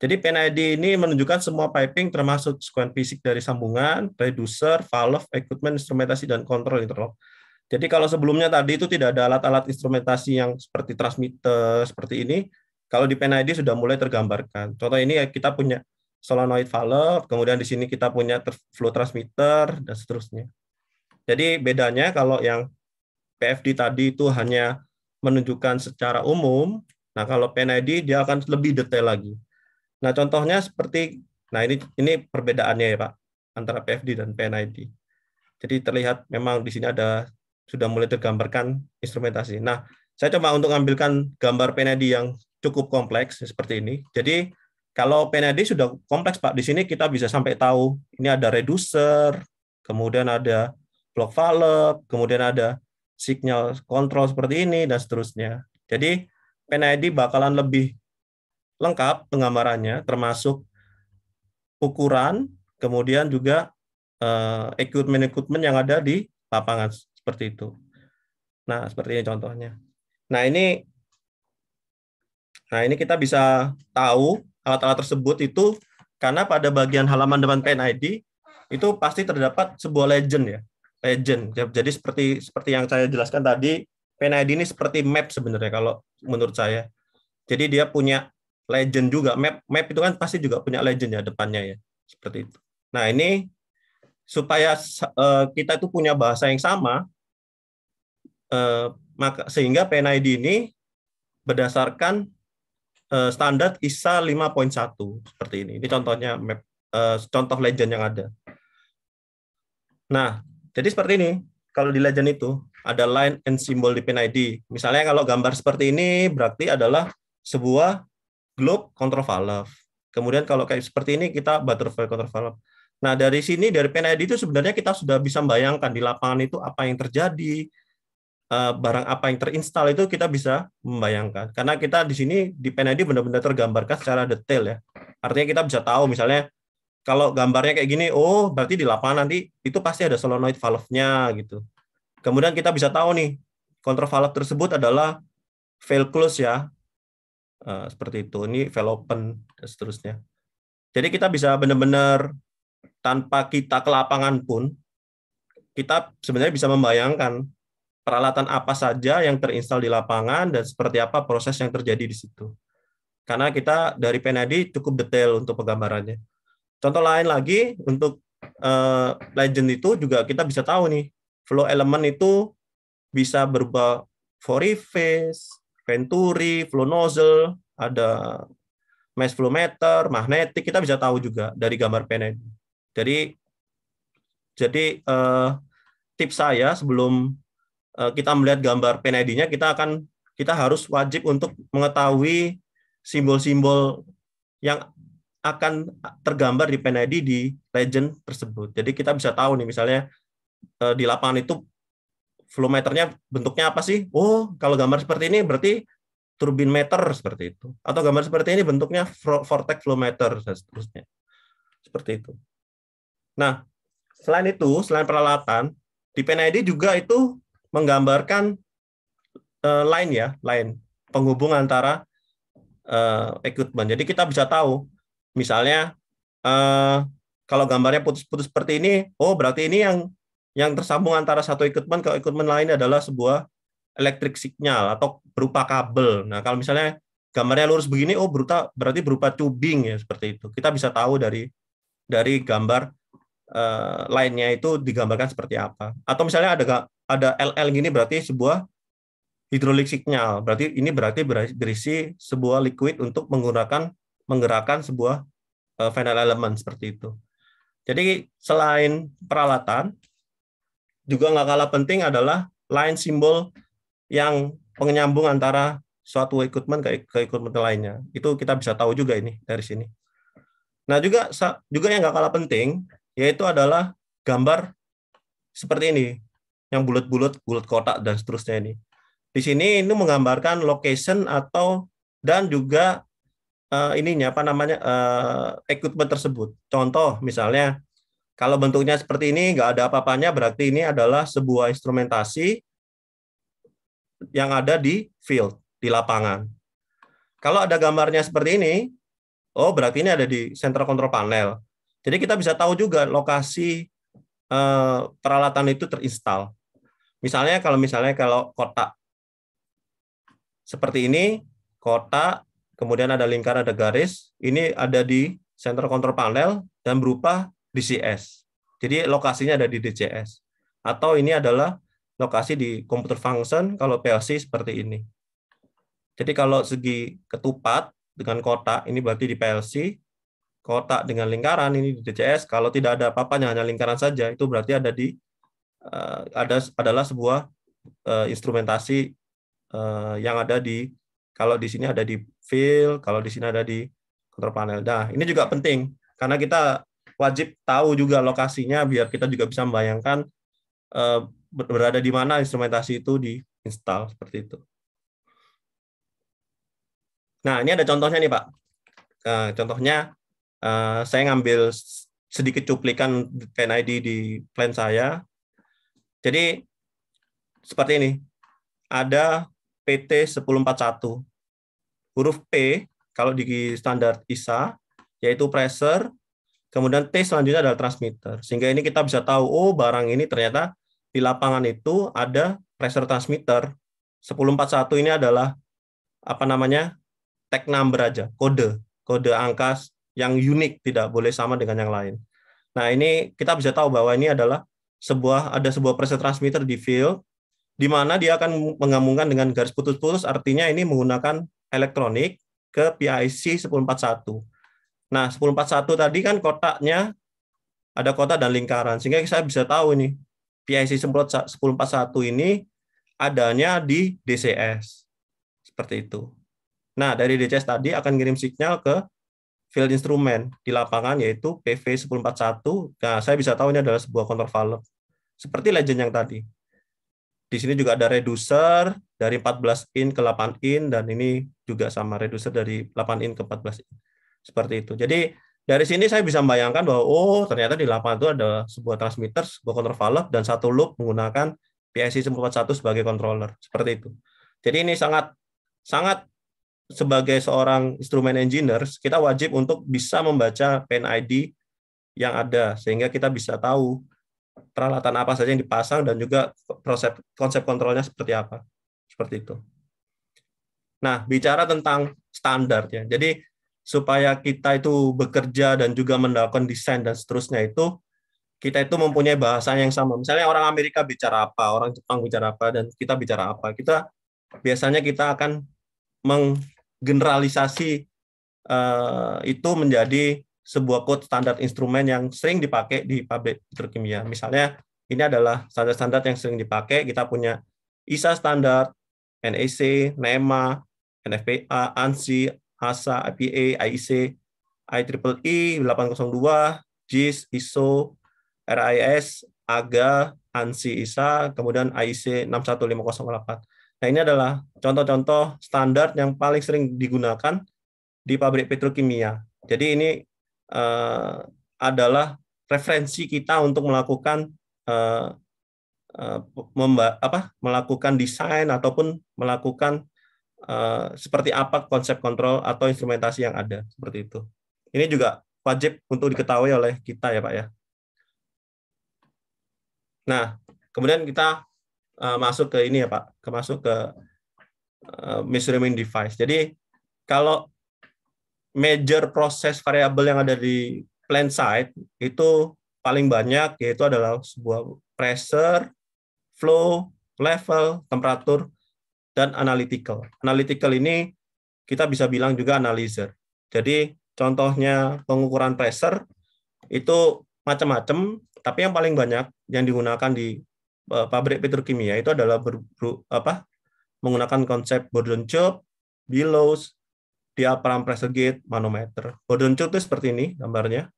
Jadi PNID ini menunjukkan semua piping termasuk sekuen fisik dari sambungan, reducer, valve, equipment, instrumentasi, dan kontrol interlock. Jadi kalau sebelumnya tadi itu tidak ada alat-alat instrumentasi yang seperti transmitter seperti ini, kalau di PNID sudah mulai tergambarkan. Contoh ini ya, kita punya solenoid valve, kemudian di sini kita punya flow transmitter, dan seterusnya. Jadi bedanya kalau yang PFD tadi itu hanya menunjukkan secara umum, nah kalau PNID dia akan lebih detail lagi Nah, contohnya seperti nah ini ini perbedaannya ya, Pak, antara PFD dan PNID. Jadi terlihat memang di sini ada sudah mulai tergambarkan instrumentasi. Nah, saya coba untuk ambilkan gambar PNID yang cukup kompleks seperti ini. Jadi kalau PNID sudah kompleks, Pak, di sini kita bisa sampai tahu ini ada reducer, kemudian ada block valve, kemudian ada signal control seperti ini dan seterusnya. Jadi PNID bakalan lebih lengkap penggambarannya termasuk ukuran, kemudian juga eh, equipment-equipment yang ada di lapangan seperti itu. Nah, seperti ini contohnya. Nah, ini Nah, ini kita bisa tahu alat-alat tersebut itu karena pada bagian halaman depan ID itu pasti terdapat sebuah legend ya. Legend. Jadi seperti seperti yang saya jelaskan tadi, ID ini seperti map sebenarnya kalau menurut saya. Jadi dia punya legend juga map map itu kan pasti juga punya legend ya depannya ya seperti itu nah ini supaya uh, kita itu punya bahasa yang sama uh, maka sehingga PNID ini berdasarkan uh, standar ISA 5.1 seperti ini ini contohnya map uh, contoh legend yang ada nah jadi seperti ini kalau di legend itu ada line and symbol di PNID misalnya kalau gambar seperti ini berarti adalah sebuah globe control valve. Kemudian kalau kayak seperti ini kita butterfly control valve. Nah, dari sini dari PNID itu sebenarnya kita sudah bisa membayangkan di lapangan itu apa yang terjadi, eh, barang apa yang terinstal itu kita bisa membayangkan. Karena kita di sini di PNID benar-benar tergambarkan secara detail ya. Artinya kita bisa tahu misalnya kalau gambarnya kayak gini, oh berarti di lapangan nanti itu pasti ada solenoid valve-nya gitu. Kemudian kita bisa tahu nih, control valve tersebut adalah fail close ya. Eh, seperti itu ini velopen dan seterusnya jadi kita bisa benar-benar tanpa kita ke lapangan pun kita sebenarnya bisa membayangkan peralatan apa saja yang terinstal di lapangan dan seperti apa proses yang terjadi di situ. Karena kita dari PNAD cukup detail untuk penggambarannya. Contoh lain lagi untuk uh, legend itu juga kita bisa tahu nih flow element itu bisa berubah for phase, venturi, flow nozzle, ada mass flow meter, magnetik, kita bisa tahu juga dari gambar pen ini. Jadi jadi eh, tips saya sebelum eh, kita melihat gambar pen ID-nya kita akan kita harus wajib untuk mengetahui simbol-simbol yang akan tergambar di pen ID di legend tersebut. Jadi kita bisa tahu nih misalnya eh, di lapangan itu flow meternya bentuknya apa sih? Oh, kalau gambar seperti ini berarti turbin meter seperti itu. Atau gambar seperti ini bentuknya vortex flow meter dan seterusnya. Seperti itu. Nah, selain itu, selain peralatan, di PNID juga itu menggambarkan uh, line ya, line penghubung antara uh, equipment. Jadi kita bisa tahu, misalnya uh, kalau gambarnya putus-putus seperti ini, oh berarti ini yang yang tersambung antara satu equipment ke equipment lain adalah sebuah elektrik signal atau berupa kabel. Nah, kalau misalnya gambarnya lurus begini, oh berupa, berarti berupa tubing ya seperti itu. Kita bisa tahu dari dari gambar uh, lainnya itu digambarkan seperti apa. Atau misalnya ada ada LL gini berarti sebuah hidrolik signal. Berarti ini berarti berisi sebuah liquid untuk menggunakan menggerakkan sebuah uh, final element seperti itu. Jadi selain peralatan, juga nggak kalah penting adalah line simbol yang penyambung antara suatu equipment ke, ke equipment lainnya. Itu kita bisa tahu juga ini dari sini. Nah juga juga yang nggak kalah penting yaitu adalah gambar seperti ini yang bulat-bulat, bulat kotak dan seterusnya ini. Di sini ini menggambarkan location atau dan juga uh, ininya apa namanya uh, equipment tersebut. Contoh misalnya kalau bentuknya seperti ini, nggak ada apa-apanya, berarti ini adalah sebuah instrumentasi yang ada di field, di lapangan. Kalau ada gambarnya seperti ini, oh berarti ini ada di central control panel. Jadi kita bisa tahu juga lokasi eh, peralatan itu terinstal. Misalnya kalau misalnya kalau kotak seperti ini, kotak, kemudian ada lingkaran ada garis, ini ada di center control panel dan berupa DCS. Jadi lokasinya ada di DCS. Atau ini adalah lokasi di komputer function kalau PLC seperti ini. Jadi kalau segi ketupat dengan kotak ini berarti di PLC, kotak dengan lingkaran ini di DCS. Kalau tidak ada apa-apanya hanya lingkaran saja itu berarti ada di eh, ada adalah sebuah eh, instrumentasi eh, yang ada di kalau di sini ada di fill, kalau di sini ada di control panel. Nah, ini juga penting karena kita wajib tahu juga lokasinya biar kita juga bisa membayangkan uh, berada di mana instrumentasi itu diinstal seperti itu. Nah, ini ada contohnya nih, Pak. Uh, contohnya uh, saya ngambil sedikit cuplikan PNID di plan saya. Jadi seperti ini. Ada PT 1041. Huruf P kalau di standar ISA yaitu pressure Kemudian T selanjutnya adalah transmitter. Sehingga ini kita bisa tahu, oh barang ini ternyata di lapangan itu ada pressure transmitter. 1041 ini adalah apa namanya? tag number aja, kode, kode angka yang unik, tidak boleh sama dengan yang lain. Nah, ini kita bisa tahu bahwa ini adalah sebuah ada sebuah pressure transmitter di field di mana dia akan menggabungkan dengan garis putus-putus artinya ini menggunakan elektronik ke PIC 1041. Nah, 1041 tadi kan kotaknya ada kotak dan lingkaran, sehingga saya bisa tahu ini PIC 1041 ini adanya di DCS. Seperti itu. Nah, dari DCS tadi akan ngirim sinyal ke field instrumen di lapangan yaitu PV 1041. Nah, saya bisa tahu ini adalah sebuah kontor valve. Seperti legend yang tadi. Di sini juga ada reducer dari 14 in ke 8 in dan ini juga sama reducer dari 8 in ke 14 in seperti itu. Jadi dari sini saya bisa membayangkan bahwa oh ternyata di lapangan itu ada sebuah transmitter, sebuah controller valve dan satu loop menggunakan PIC satu sebagai controller seperti itu. Jadi ini sangat sangat sebagai seorang instrumen engineers kita wajib untuk bisa membaca pen ID yang ada sehingga kita bisa tahu peralatan apa saja yang dipasang dan juga konsep konsep kontrolnya seperti apa seperti itu. Nah bicara tentang standar ya, jadi supaya kita itu bekerja dan juga mendapatkan desain dan seterusnya itu kita itu mempunyai bahasa yang sama. Misalnya orang Amerika bicara apa, orang Jepang bicara apa, dan kita bicara apa. Kita biasanya kita akan menggeneralisasi uh, itu menjadi sebuah kode standar instrumen yang sering dipakai di pabrik petrokimia. Misalnya ini adalah standar-standar yang sering dipakai. Kita punya ISA standar, NEC, NEMA, NFPA, ANSI, HASA, IPA, IEC, IEEE 802, e, JIS, ISO, RIS, AGA, ANSI ISA, kemudian IEC 61508. Nah, ini adalah contoh-contoh standar yang paling sering digunakan di pabrik petrokimia. Jadi ini uh, adalah referensi kita untuk melakukan uh, uh, memba apa melakukan desain ataupun melakukan Eh, seperti apa konsep kontrol atau instrumentasi yang ada seperti itu. Ini juga wajib untuk diketahui oleh kita ya Pak ya. Nah, kemudian kita uh, masuk ke ini ya Pak, ke masuk ke uh, measurement device. Jadi kalau major proses variabel yang ada di plant side itu paling banyak yaitu adalah sebuah pressure, flow, level, temperatur, dan analytical. Analytical ini kita bisa bilang juga analyzer. Jadi contohnya pengukuran pressure itu macam-macam, tapi yang paling banyak yang digunakan di e, pabrik petrokimia itu adalah ber, ber, apa, menggunakan konsep Borden Tube, bellows, diaphragm pressure gate, manometer. Borden Tube itu seperti ini gambarnya.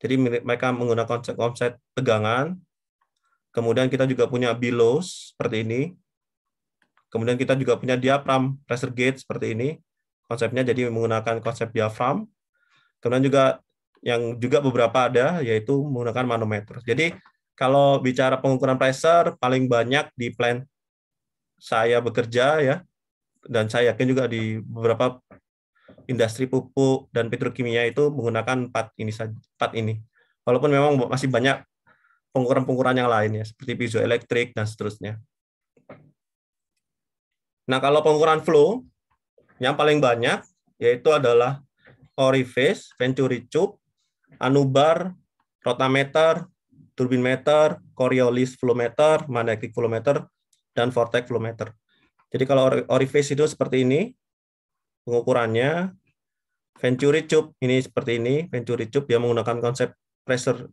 Jadi mereka menggunakan konsep, konsep tegangan. Kemudian kita juga punya bellows seperti ini. Kemudian kita juga punya diafram pressure gauge seperti ini. Konsepnya jadi menggunakan konsep diafram. Kemudian juga yang juga beberapa ada yaitu menggunakan manometer. Jadi kalau bicara pengukuran pressure paling banyak di plan saya bekerja ya dan saya yakin juga di beberapa industri pupuk dan petrokimia itu menggunakan empat ini saja, empat ini. Walaupun memang masih banyak pengukuran-pengukuran yang lain ya seperti piezoelektrik dan seterusnya. Nah, kalau pengukuran flow yang paling banyak yaitu adalah orifice, venturi tube, anubar, rotameter, turbin meter, Coriolis meter, magnetic flow meter, dan vortex flow meter. Jadi kalau orifice itu seperti ini pengukurannya. Venturi tube ini seperti ini, venturi tube yang menggunakan konsep pressure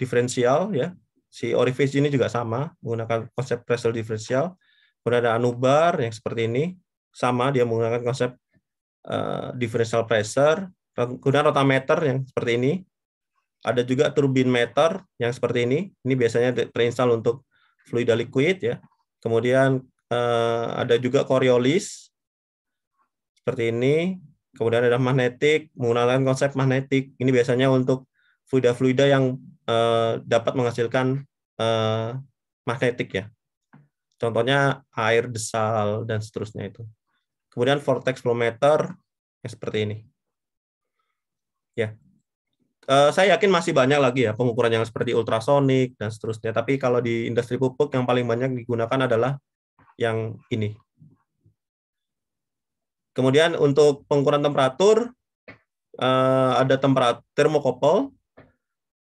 differential, ya. Si orifice ini juga sama menggunakan konsep pressure differential. Kemudian ada anubar yang seperti ini, sama dia menggunakan konsep uh, differential pressure. Kemudian rotameter yang seperti ini. Ada juga turbin meter yang seperti ini. Ini biasanya terinstal untuk fluida liquid ya. Kemudian uh, ada juga Coriolis seperti ini. Kemudian ada magnetik menggunakan konsep magnetik. Ini biasanya untuk fluida-fluida yang uh, dapat menghasilkan uh, magnetik ya. Contohnya air desal dan seterusnya itu. Kemudian vortex meter yang seperti ini. Ya. Uh, saya yakin masih banyak lagi ya pengukuran yang seperti ultrasonik dan seterusnya. Tapi kalau di industri pupuk yang paling banyak digunakan adalah yang ini. Kemudian untuk pengukuran temperatur uh, ada temperatur termokopol,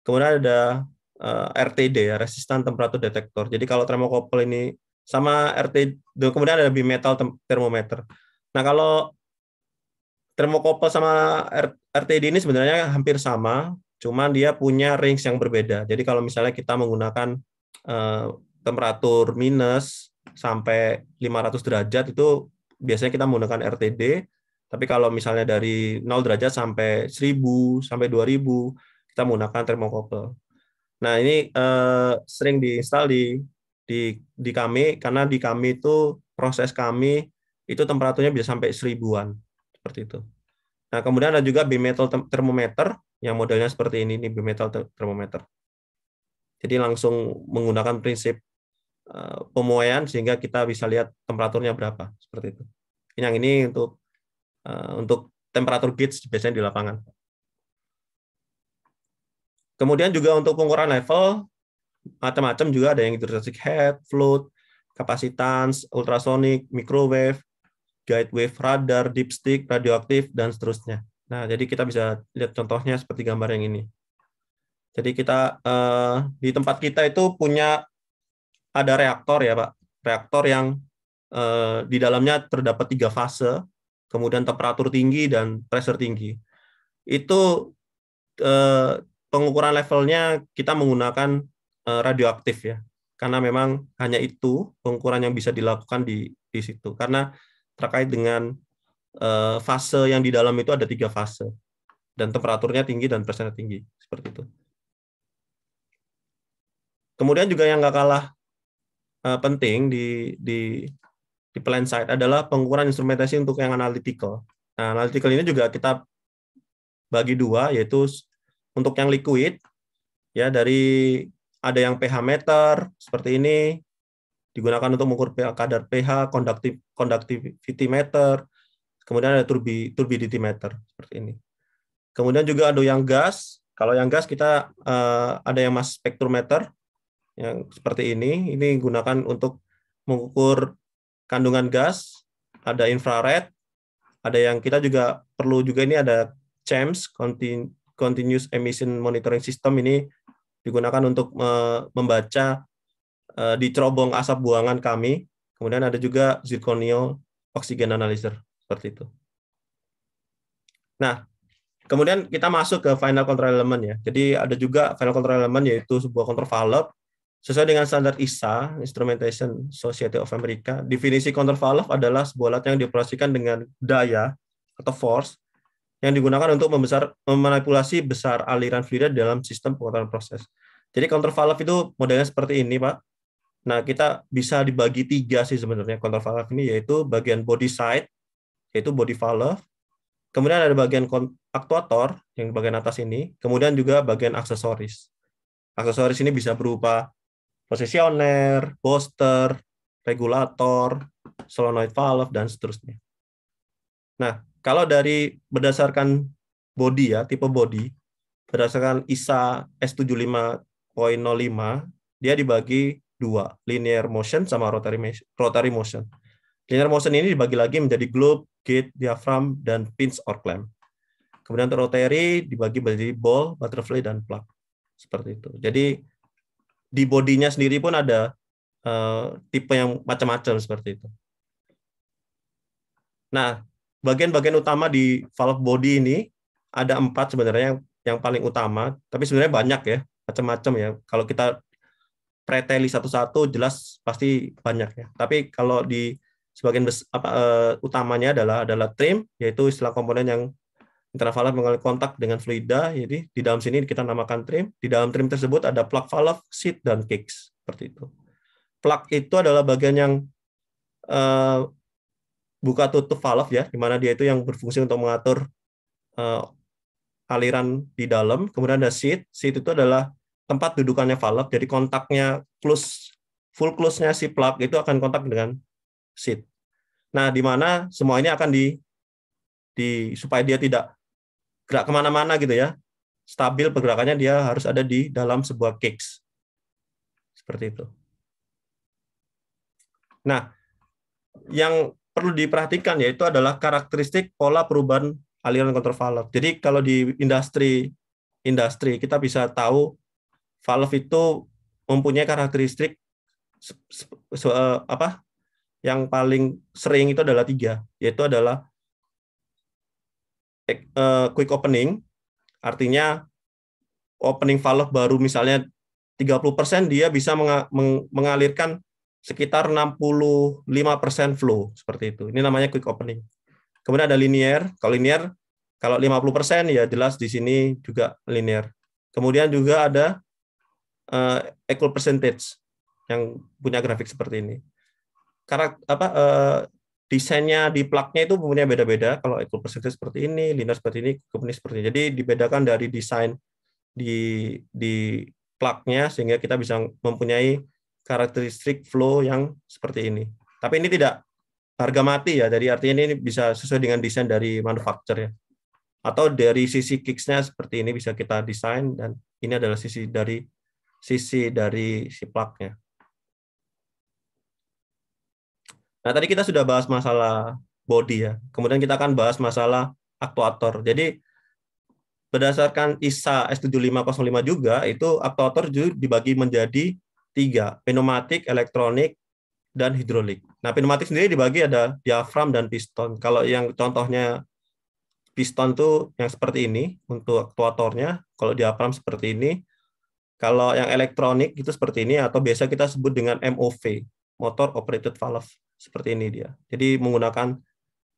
kemudian ada eh, RTD ya, resistan temperatur detektor. Jadi kalau termokopol ini sama rt kemudian ada bimetal termometer. Nah, kalau termokopel sama RTD ini sebenarnya hampir sama, cuman dia punya range yang berbeda. Jadi kalau misalnya kita menggunakan eh, temperatur minus sampai 500 derajat itu biasanya kita menggunakan RTD, tapi kalau misalnya dari 0 derajat sampai 1000 sampai 2000 kita menggunakan termokopel. Nah, ini eh, sering diinstal di di di kami karena di kami itu proses kami itu temperaturnya bisa sampai seribuan seperti itu. Nah kemudian ada juga bimetal termometer yang modelnya seperti ini ini bimetal termometer. Jadi langsung menggunakan prinsip eh, pemuaian sehingga kita bisa lihat temperaturnya berapa seperti itu. Ini yang ini untuk eh, untuk temperatur gauge biasanya di lapangan. Kemudian juga untuk pengukuran level macam-macam juga ada yang hidrostatic gitu, head, float, kapasitans, ultrasonic, microwave, guide wave radar, dipstick, radioaktif, dan seterusnya. Nah, jadi kita bisa lihat contohnya seperti gambar yang ini. Jadi kita eh, di tempat kita itu punya ada reaktor ya Pak, reaktor yang eh, di dalamnya terdapat tiga fase, kemudian temperatur tinggi dan pressure tinggi. Itu eh, pengukuran levelnya kita menggunakan Eh, radioaktif ya karena memang hanya itu pengukuran yang bisa dilakukan di di situ karena terkait dengan uh, fase yang di dalam itu ada tiga fase dan temperaturnya tinggi dan persennya tinggi seperti itu kemudian juga yang nggak kalah uh, penting di di di plan side adalah pengukuran instrumentasi untuk yang analytical nah analytical ini juga kita bagi dua yaitu untuk yang liquid ya dari ada yang pH meter seperti ini digunakan untuk mengukur pH, kadar pH, conductive, conductivity meter, kemudian ada turbi, turbidity meter seperti ini. Kemudian juga ada yang gas. Kalau yang gas kita uh, ada yang mass spectrometer yang seperti ini. Ini gunakan untuk mengukur kandungan gas. Ada infrared. Ada yang kita juga perlu juga ini ada CEMS, Continuous Emission Monitoring System ini digunakan untuk membaca e, di cerobong asap buangan kami. Kemudian ada juga zirconium oksigen analyzer seperti itu. Nah, kemudian kita masuk ke final control element ya. Jadi ada juga final control element yaitu sebuah control valve sesuai dengan standar ISA (Instrumentation Society of America). Definisi control valve adalah sebuah alat yang dioperasikan dengan daya atau force yang digunakan untuk membesar memanipulasi besar aliran fluida dalam sistem pengaturan proses. Jadi counter valve itu modelnya seperti ini, Pak. Nah, kita bisa dibagi tiga sih sebenarnya counter valve ini, yaitu bagian body side, yaitu body valve. Kemudian ada bagian aktuator yang bagian atas ini. Kemudian juga bagian aksesoris. Aksesoris ini bisa berupa posisioner, booster, regulator, solenoid valve, dan seterusnya. Nah, kalau dari berdasarkan body ya, tipe body, berdasarkan ISA S75.05, dia dibagi dua, linear motion sama rotary motion. Rotary motion. Linear motion ini dibagi lagi menjadi globe, gate, diaphragm, dan pins or clamp. Kemudian rotary dibagi menjadi ball, butterfly, dan plug. Seperti itu. Jadi di bodinya sendiri pun ada uh, tipe yang macam-macam seperti itu. Nah, bagian-bagian utama di valve body ini ada empat sebenarnya yang, yang paling utama, tapi sebenarnya banyak ya, macam-macam ya. Kalau kita preteli satu-satu jelas pasti banyak ya. Tapi kalau di sebagian bes, apa, uh, utamanya adalah adalah trim, yaitu istilah komponen yang valve mengalami kontak dengan fluida. Jadi di dalam sini kita namakan trim. Di dalam trim tersebut ada plug valve, seat, dan kicks seperti itu. Plug itu adalah bagian yang uh, buka tutup valve ya, di mana dia itu yang berfungsi untuk mengatur uh, aliran di dalam. Kemudian ada seat, seat itu adalah tempat dudukannya valve, jadi kontaknya close full close-nya si plug itu akan kontak dengan seat. Nah, di mana semua ini akan di di supaya dia tidak gerak kemana-mana gitu ya. Stabil pergerakannya dia harus ada di dalam sebuah cakes. Seperti itu. Nah, yang perlu diperhatikan yaitu adalah karakteristik pola perubahan aliran valve. Jadi kalau di industri industri kita bisa tahu valve itu mempunyai karakteristik eh, apa yang paling sering itu adalah tiga yaitu adalah eh, quick opening artinya opening valve baru misalnya 30% dia bisa mengalirkan sekitar 65% flow seperti itu. Ini namanya quick opening. Kemudian ada linear. Kalau linear kalau 50% ya jelas di sini juga linear. Kemudian juga ada uh, equal percentage yang punya grafik seperti ini. Karena apa uh, desainnya di plaknya itu punya beda-beda. Kalau equal percentage seperti ini, linear seperti ini, kemudian seperti ini. Jadi dibedakan dari desain di di nya sehingga kita bisa mempunyai karakteristik flow yang seperti ini. Tapi ini tidak harga mati ya, jadi artinya ini bisa sesuai dengan desain dari manufaktur ya. Atau dari sisi kicksnya seperti ini bisa kita desain dan ini adalah sisi dari sisi dari si plugnya. Nah tadi kita sudah bahas masalah body ya. Kemudian kita akan bahas masalah aktuator. Jadi berdasarkan ISA S7505 juga itu aktuator juga dibagi menjadi Tiga, pneumatik, elektronik, dan hidrolik. Nah, pneumatik sendiri dibagi ada diafram dan piston. Kalau yang contohnya piston tuh yang seperti ini untuk aktuatornya, kalau diafram seperti ini. Kalau yang elektronik itu seperti ini atau biasa kita sebut dengan MOV, motor operated valve. Seperti ini dia. Jadi menggunakan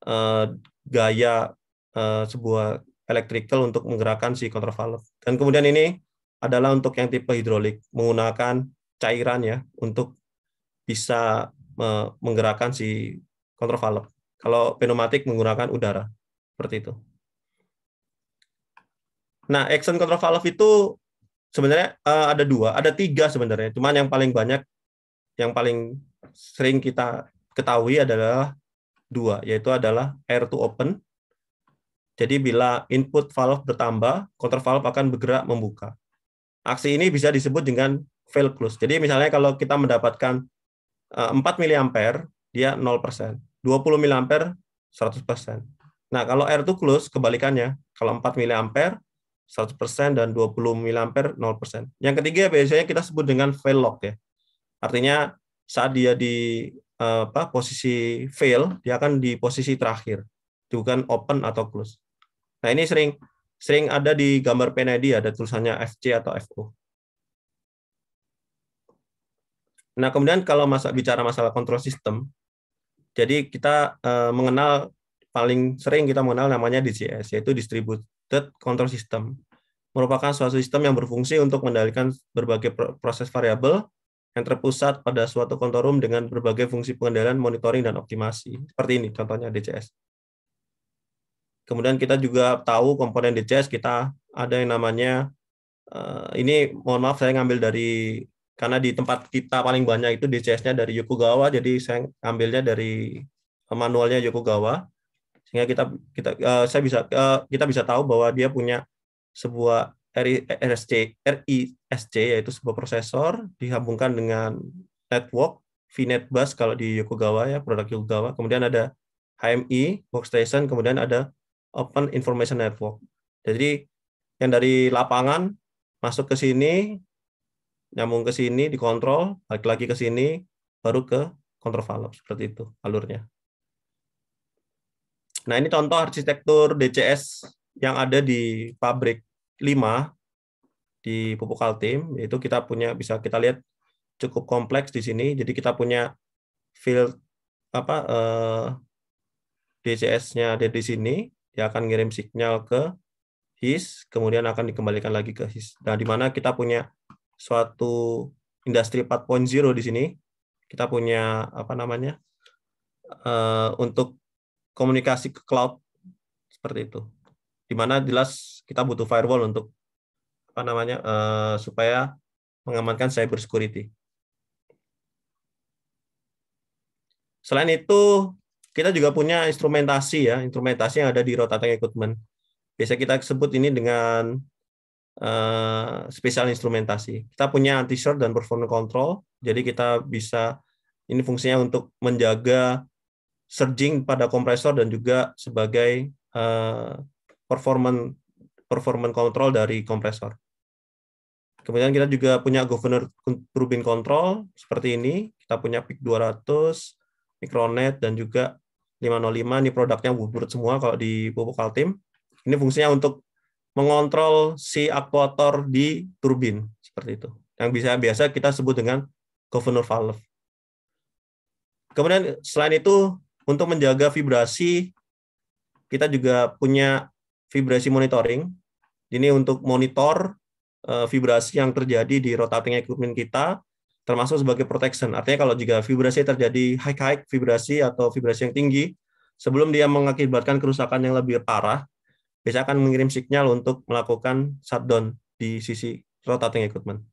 uh, gaya uh, sebuah electrical untuk menggerakkan si kontrol valve. Dan kemudian ini adalah untuk yang tipe hidrolik menggunakan cairan ya untuk bisa menggerakkan si kontrol valve. Kalau pneumatik menggunakan udara, seperti itu. Nah, action control valve itu sebenarnya eh, ada dua, ada tiga sebenarnya. Cuman yang paling banyak, yang paling sering kita ketahui adalah dua, yaitu adalah air to open. Jadi bila input valve bertambah, control valve akan bergerak membuka. Aksi ini bisa disebut dengan fail close. Jadi misalnya kalau kita mendapatkan 4 eh, mA, dia 0%. 20 mA, 100%. Nah, kalau R itu close, kebalikannya. Kalau 4 mA, 100% dan 20 mA, 0%. Yang ketiga biasanya kita sebut dengan fail lock ya. Artinya saat dia di eh, apa posisi fail, dia akan di posisi terakhir, bukan open atau close. Nah, ini sering sering ada di gambar PNID ya, ada tulisannya FC atau FO. Nah, kemudian kalau masa bicara masalah kontrol sistem, jadi kita eh, mengenal paling sering kita mengenal namanya DCS yaitu distributed control system. Merupakan suatu sistem yang berfungsi untuk mengendalikan berbagai proses variabel yang terpusat pada suatu control room dengan berbagai fungsi pengendalian, monitoring dan optimasi. Seperti ini contohnya DCS. Kemudian kita juga tahu komponen DCS kita ada yang namanya eh, ini mohon maaf saya ngambil dari karena di tempat kita paling banyak itu DCS-nya dari Yokogawa, jadi saya ambilnya dari eh, manualnya Yokogawa, sehingga kita kita uh, saya bisa uh, kita bisa tahu bahwa dia punya sebuah RISC, RISC yaitu sebuah prosesor dihubungkan dengan network VNet bus kalau di Yokogawa ya produk Yokogawa, kemudian ada HMI workstation, kemudian ada Open Information Network. Jadi yang dari lapangan masuk ke sini nyambung ke sini, dikontrol, balik lagi ke sini, baru ke kontrol valve seperti itu alurnya. Nah, ini contoh arsitektur DCS yang ada di pabrik 5 di pupuk Kaltim, yaitu kita punya bisa kita lihat cukup kompleks di sini. Jadi kita punya field apa eh, DCS-nya ada di sini, dia akan ngirim sinyal ke HIS, kemudian akan dikembalikan lagi ke HIS. Nah, di mana kita punya suatu industri 4.0 di sini. Kita punya apa namanya uh, untuk komunikasi ke cloud seperti itu. Di mana jelas kita butuh firewall untuk apa namanya uh, supaya mengamankan cyber security. Selain itu, kita juga punya instrumentasi ya, instrumentasi yang ada di Rotating Equipment. Biasa kita sebut ini dengan Eh, spesial instrumentasi. Kita punya anti-short dan performance control, jadi kita bisa ini fungsinya untuk menjaga surging pada kompresor dan juga sebagai uh, eh, performance performance control dari kompresor. Kemudian kita juga punya governor turbine control seperti ini. Kita punya pick 200, Micronet, dan juga 505. Ini produknya bubur semua kalau di Pupuk altim. Ini fungsinya untuk mengontrol si aktuator di turbin seperti itu. Yang bisa biasa kita sebut dengan governor valve. Kemudian selain itu untuk menjaga vibrasi kita juga punya vibrasi monitoring. Ini untuk monitor uh, vibrasi yang terjadi di rotating equipment kita termasuk sebagai protection. Artinya kalau jika vibrasi terjadi high high vibrasi atau vibrasi yang tinggi sebelum dia mengakibatkan kerusakan yang lebih parah, biasanya akan mengirim sinyal untuk melakukan shutdown di sisi rotating equipment.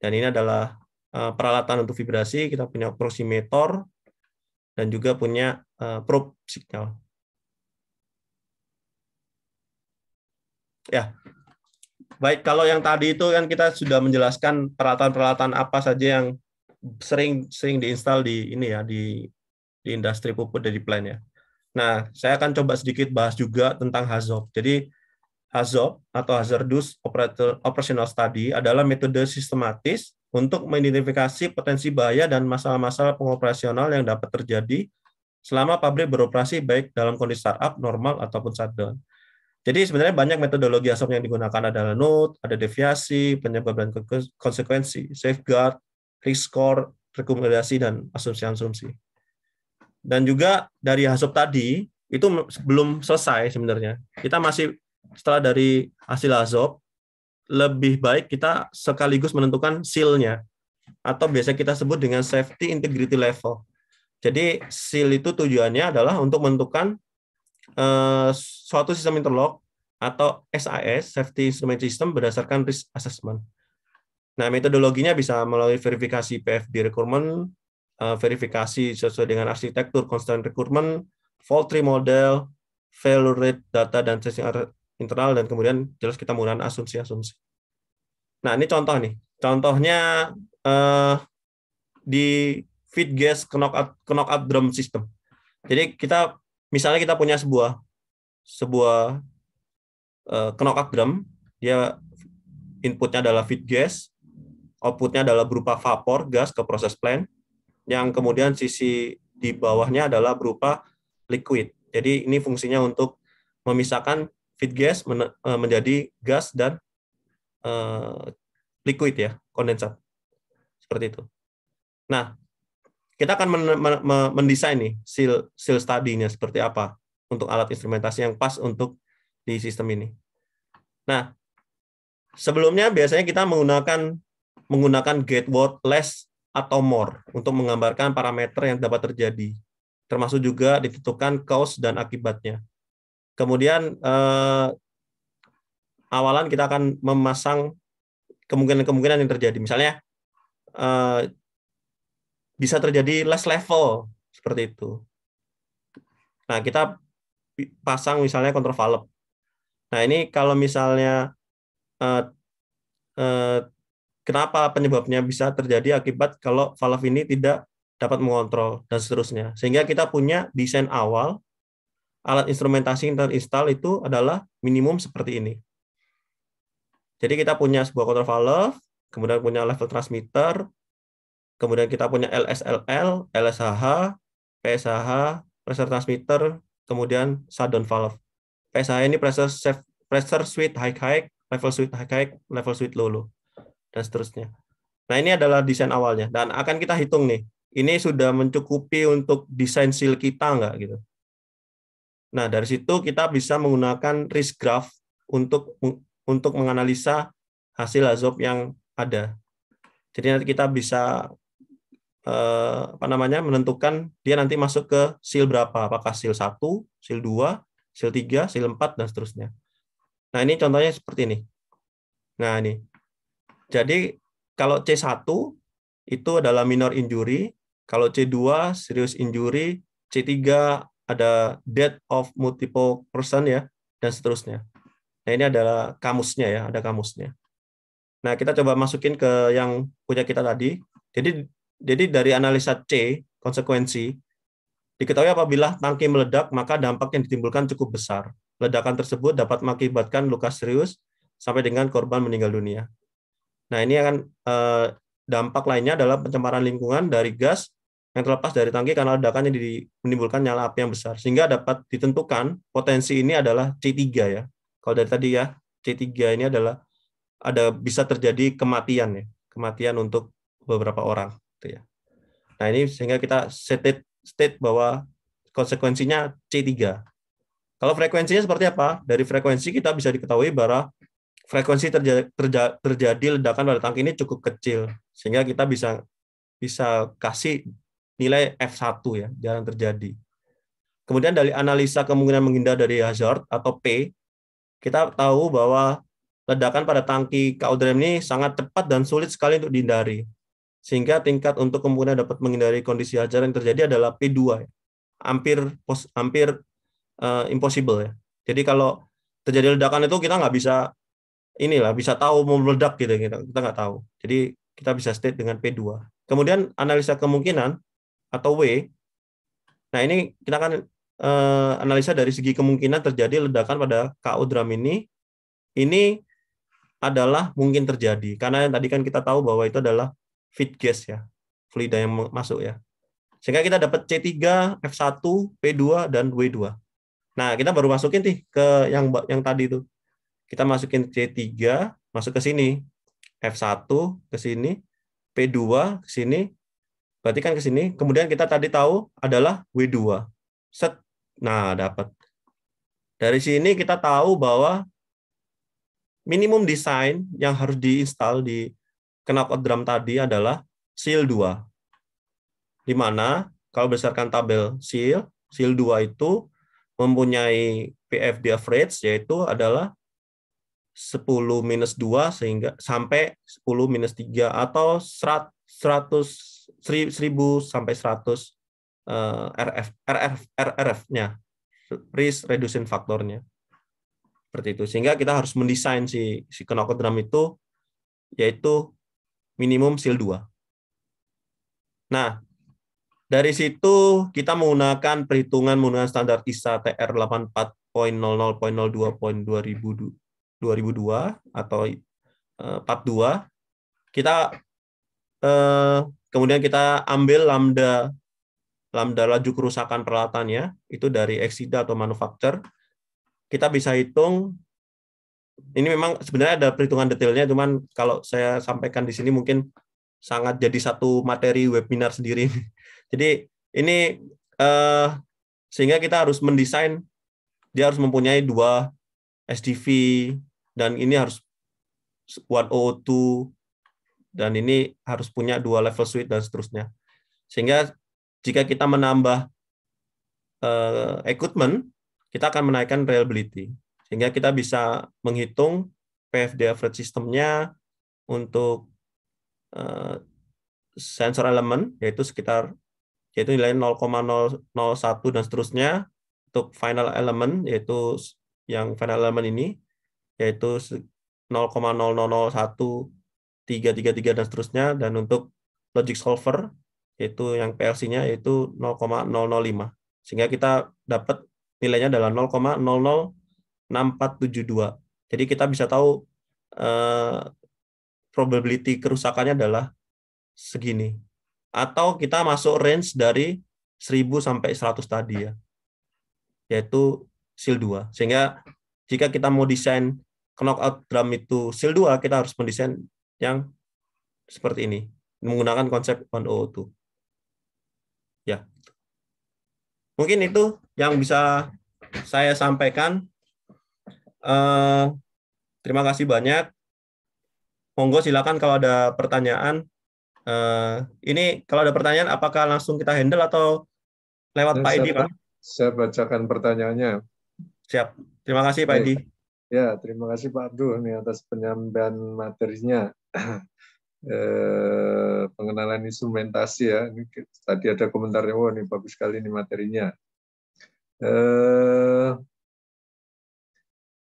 Dan ini adalah eh, peralatan untuk vibrasi, kita punya proximator dan juga punya eh, probe signal. Ya, baik kalau yang tadi itu kan kita sudah menjelaskan peralatan-peralatan apa saja yang sering sering diinstal di ini ya di di industri pupuk dari plan ya. Nah, saya akan coba sedikit bahas juga tentang HAZOP. Jadi, HAZOP atau Hazardous Operational Study adalah metode sistematis untuk mengidentifikasi potensi bahaya dan masalah-masalah pengoperasional yang dapat terjadi selama pabrik beroperasi baik dalam kondisi startup, normal, ataupun shutdown. Jadi sebenarnya banyak metodologi ASOP yang digunakan adalah node, ada deviasi, penyebab dan konsekuensi, safeguard, risk score, rekomendasi, dan asumsi-asumsi. Dan juga dari hasil tadi itu belum selesai sebenarnya. Kita masih setelah dari hasil azab lebih baik kita sekaligus menentukan sealnya atau biasa kita sebut dengan safety integrity level. Jadi seal itu tujuannya adalah untuk menentukan uh, suatu sistem interlock atau SIS safety instrument system berdasarkan risk assessment. Nah, metodologinya bisa melalui verifikasi PFD requirement, Eh, verifikasi sesuai dengan arsitektur constant recruitment, fault tree model, failure rate data dan testing internal dan kemudian jelas kita menggunakan asumsi-asumsi. Nah, ini contoh nih. Contohnya eh, di feed gas knockout knockout drum system. Jadi kita misalnya kita punya sebuah sebuah knock eh, knockout drum, dia inputnya adalah feed gas, outputnya adalah berupa vapor gas ke proses plant yang kemudian sisi di bawahnya adalah berupa liquid. Jadi ini fungsinya untuk memisahkan feed gas men eh, menjadi gas dan uh, liquid ya, kondensat. Seperti itu. Nah, kita akan men men mendesain nih seal seal study-nya seperti apa untuk alat instrumentasi yang pas untuk di sistem ini. Nah, sebelumnya biasanya kita menggunakan menggunakan gatewood less atau more untuk menggambarkan parameter yang dapat terjadi, termasuk juga ditentukan cause dan akibatnya. Kemudian eh, awalan kita akan memasang kemungkinan-kemungkinan yang terjadi. Misalnya eh, bisa terjadi less level seperti itu. Nah kita pasang misalnya control valve. Nah ini kalau misalnya eh, eh, kenapa penyebabnya bisa terjadi akibat kalau valve ini tidak dapat mengontrol dan seterusnya. Sehingga kita punya desain awal alat instrumentasi yang terinstall itu adalah minimum seperti ini. Jadi kita punya sebuah control valve, kemudian punya level transmitter, kemudian kita punya LSLL, LSHH, PSHH, pressure transmitter, kemudian shutdown valve. PSH ini pressure safe, pressure sweet high high, level switch high high, level switch low low dan seterusnya. Nah, ini adalah desain awalnya dan akan kita hitung nih. Ini sudah mencukupi untuk desain seal kita enggak gitu. Nah, dari situ kita bisa menggunakan risk graph untuk untuk menganalisa hasil azop yang ada. Jadi nanti kita bisa eh, apa namanya menentukan dia nanti masuk ke seal berapa, apakah seal 1, seal 2, seal 3, seal 4 dan seterusnya. Nah, ini contohnya seperti ini. Nah, ini jadi kalau C1 itu adalah minor injury, kalau C2 serius injury, C3 ada death of multiple person ya dan seterusnya. Nah, ini adalah kamusnya ya, ada kamusnya. Nah, kita coba masukin ke yang punya kita tadi. Jadi jadi dari analisa C, konsekuensi diketahui apabila tangki meledak maka dampak yang ditimbulkan cukup besar. Ledakan tersebut dapat mengakibatkan luka serius sampai dengan korban meninggal dunia. Nah, ini akan eh, dampak lainnya adalah pencemaran lingkungan dari gas yang terlepas dari tangki karena ledakan yang menimbulkan nyala api yang besar. Sehingga dapat ditentukan potensi ini adalah C3 ya. Kalau dari tadi ya, C3 ini adalah ada bisa terjadi kematian ya, kematian untuk beberapa orang gitu ya. Nah, ini sehingga kita state state bahwa konsekuensinya C3. Kalau frekuensinya seperti apa? Dari frekuensi kita bisa diketahui bahwa frekuensi terja, terja, terjadi ledakan pada tangki ini cukup kecil sehingga kita bisa bisa kasih nilai F1 ya, jarang terjadi. Kemudian dari analisa kemungkinan menghindar dari hazard atau P, kita tahu bahwa ledakan pada tangki Kaudrem ini sangat cepat dan sulit sekali untuk dihindari. Sehingga tingkat untuk kemungkinan dapat menghindari kondisi hazard yang terjadi adalah P2. Ya. Hampir hampir uh, impossible ya. Jadi kalau terjadi ledakan itu kita nggak bisa inilah bisa tahu mau meledak gitu kita kita nggak tahu. Jadi kita bisa state dengan P2. Kemudian analisa kemungkinan atau W. Nah, ini kita akan uh, analisa dari segi kemungkinan terjadi ledakan pada KO drum ini. Ini adalah mungkin terjadi karena yang tadi kan kita tahu bahwa itu adalah feed gas ya, fluida yang masuk ya. Sehingga kita dapat C3, F1, P2 dan W2. Nah, kita baru masukin nih ke yang yang tadi itu kita masukin C3, masuk ke sini. F1 ke sini, P2 ke sini, berarti kan ke sini. Kemudian kita tadi tahu adalah W2. Set. Nah, dapat. Dari sini kita tahu bahwa minimum desain yang harus diinstal di knockout drum tadi adalah SEAL 2. Di mana kalau berdasarkan tabel SEAL, SEAL 2 itu mempunyai PFD average yaitu adalah 10 minus 2 sehingga sampai 10 minus 3 atau 100, 100 1000 sampai 100 RF RF RF nya risk reducing faktornya seperti itu sehingga kita harus mendesain si si kenokodram itu yaitu minimum sil 2 nah dari situ kita menggunakan perhitungan menggunakan standar ISA TR 84.00.02.2000 2002 atau uh, part 2 kita eh, kemudian kita ambil lambda lambda laju kerusakan peralatannya itu dari eksida atau manufaktur kita bisa hitung ini memang sebenarnya ada perhitungan detailnya cuman kalau saya sampaikan di sini mungkin sangat jadi satu materi webinar sendiri jadi ini eh, sehingga kita harus mendesain dia harus mempunyai dua SDV dan ini harus 102 dan ini harus punya dua level suite dan seterusnya. Sehingga jika kita menambah uh, equipment, kita akan menaikkan reliability. Sehingga kita bisa menghitung PFD average sistemnya untuk uh, sensor elemen, yaitu sekitar yaitu nilai 0,001 dan seterusnya untuk final element, yaitu yang final element ini yaitu 0,0001333 dan seterusnya dan untuk logic solver yaitu yang PLC-nya yaitu 0,005 sehingga kita dapat nilainya adalah 0,006472 jadi kita bisa tahu eh, probability kerusakannya adalah segini atau kita masuk range dari 1000 sampai 100 tadi ya yaitu SIL 2 sehingga jika kita mau desain knockout drum itu sil 2 kita harus mendesain yang seperti ini menggunakan konsep 102 ya mungkin itu yang bisa saya sampaikan eh, terima kasih banyak monggo silakan kalau ada pertanyaan eh, ini kalau ada pertanyaan apakah langsung kita handle atau lewat Pak Edi Pak saya bacakan pertanyaannya siap terima kasih Pak Edi Ya, terima kasih Pak Abdul nih atas penyampaian materinya. Eh, pengenalan instrumentasi ya. Ini, tadi ada komentarnya, oh ini bagus sekali nih materinya. Eh,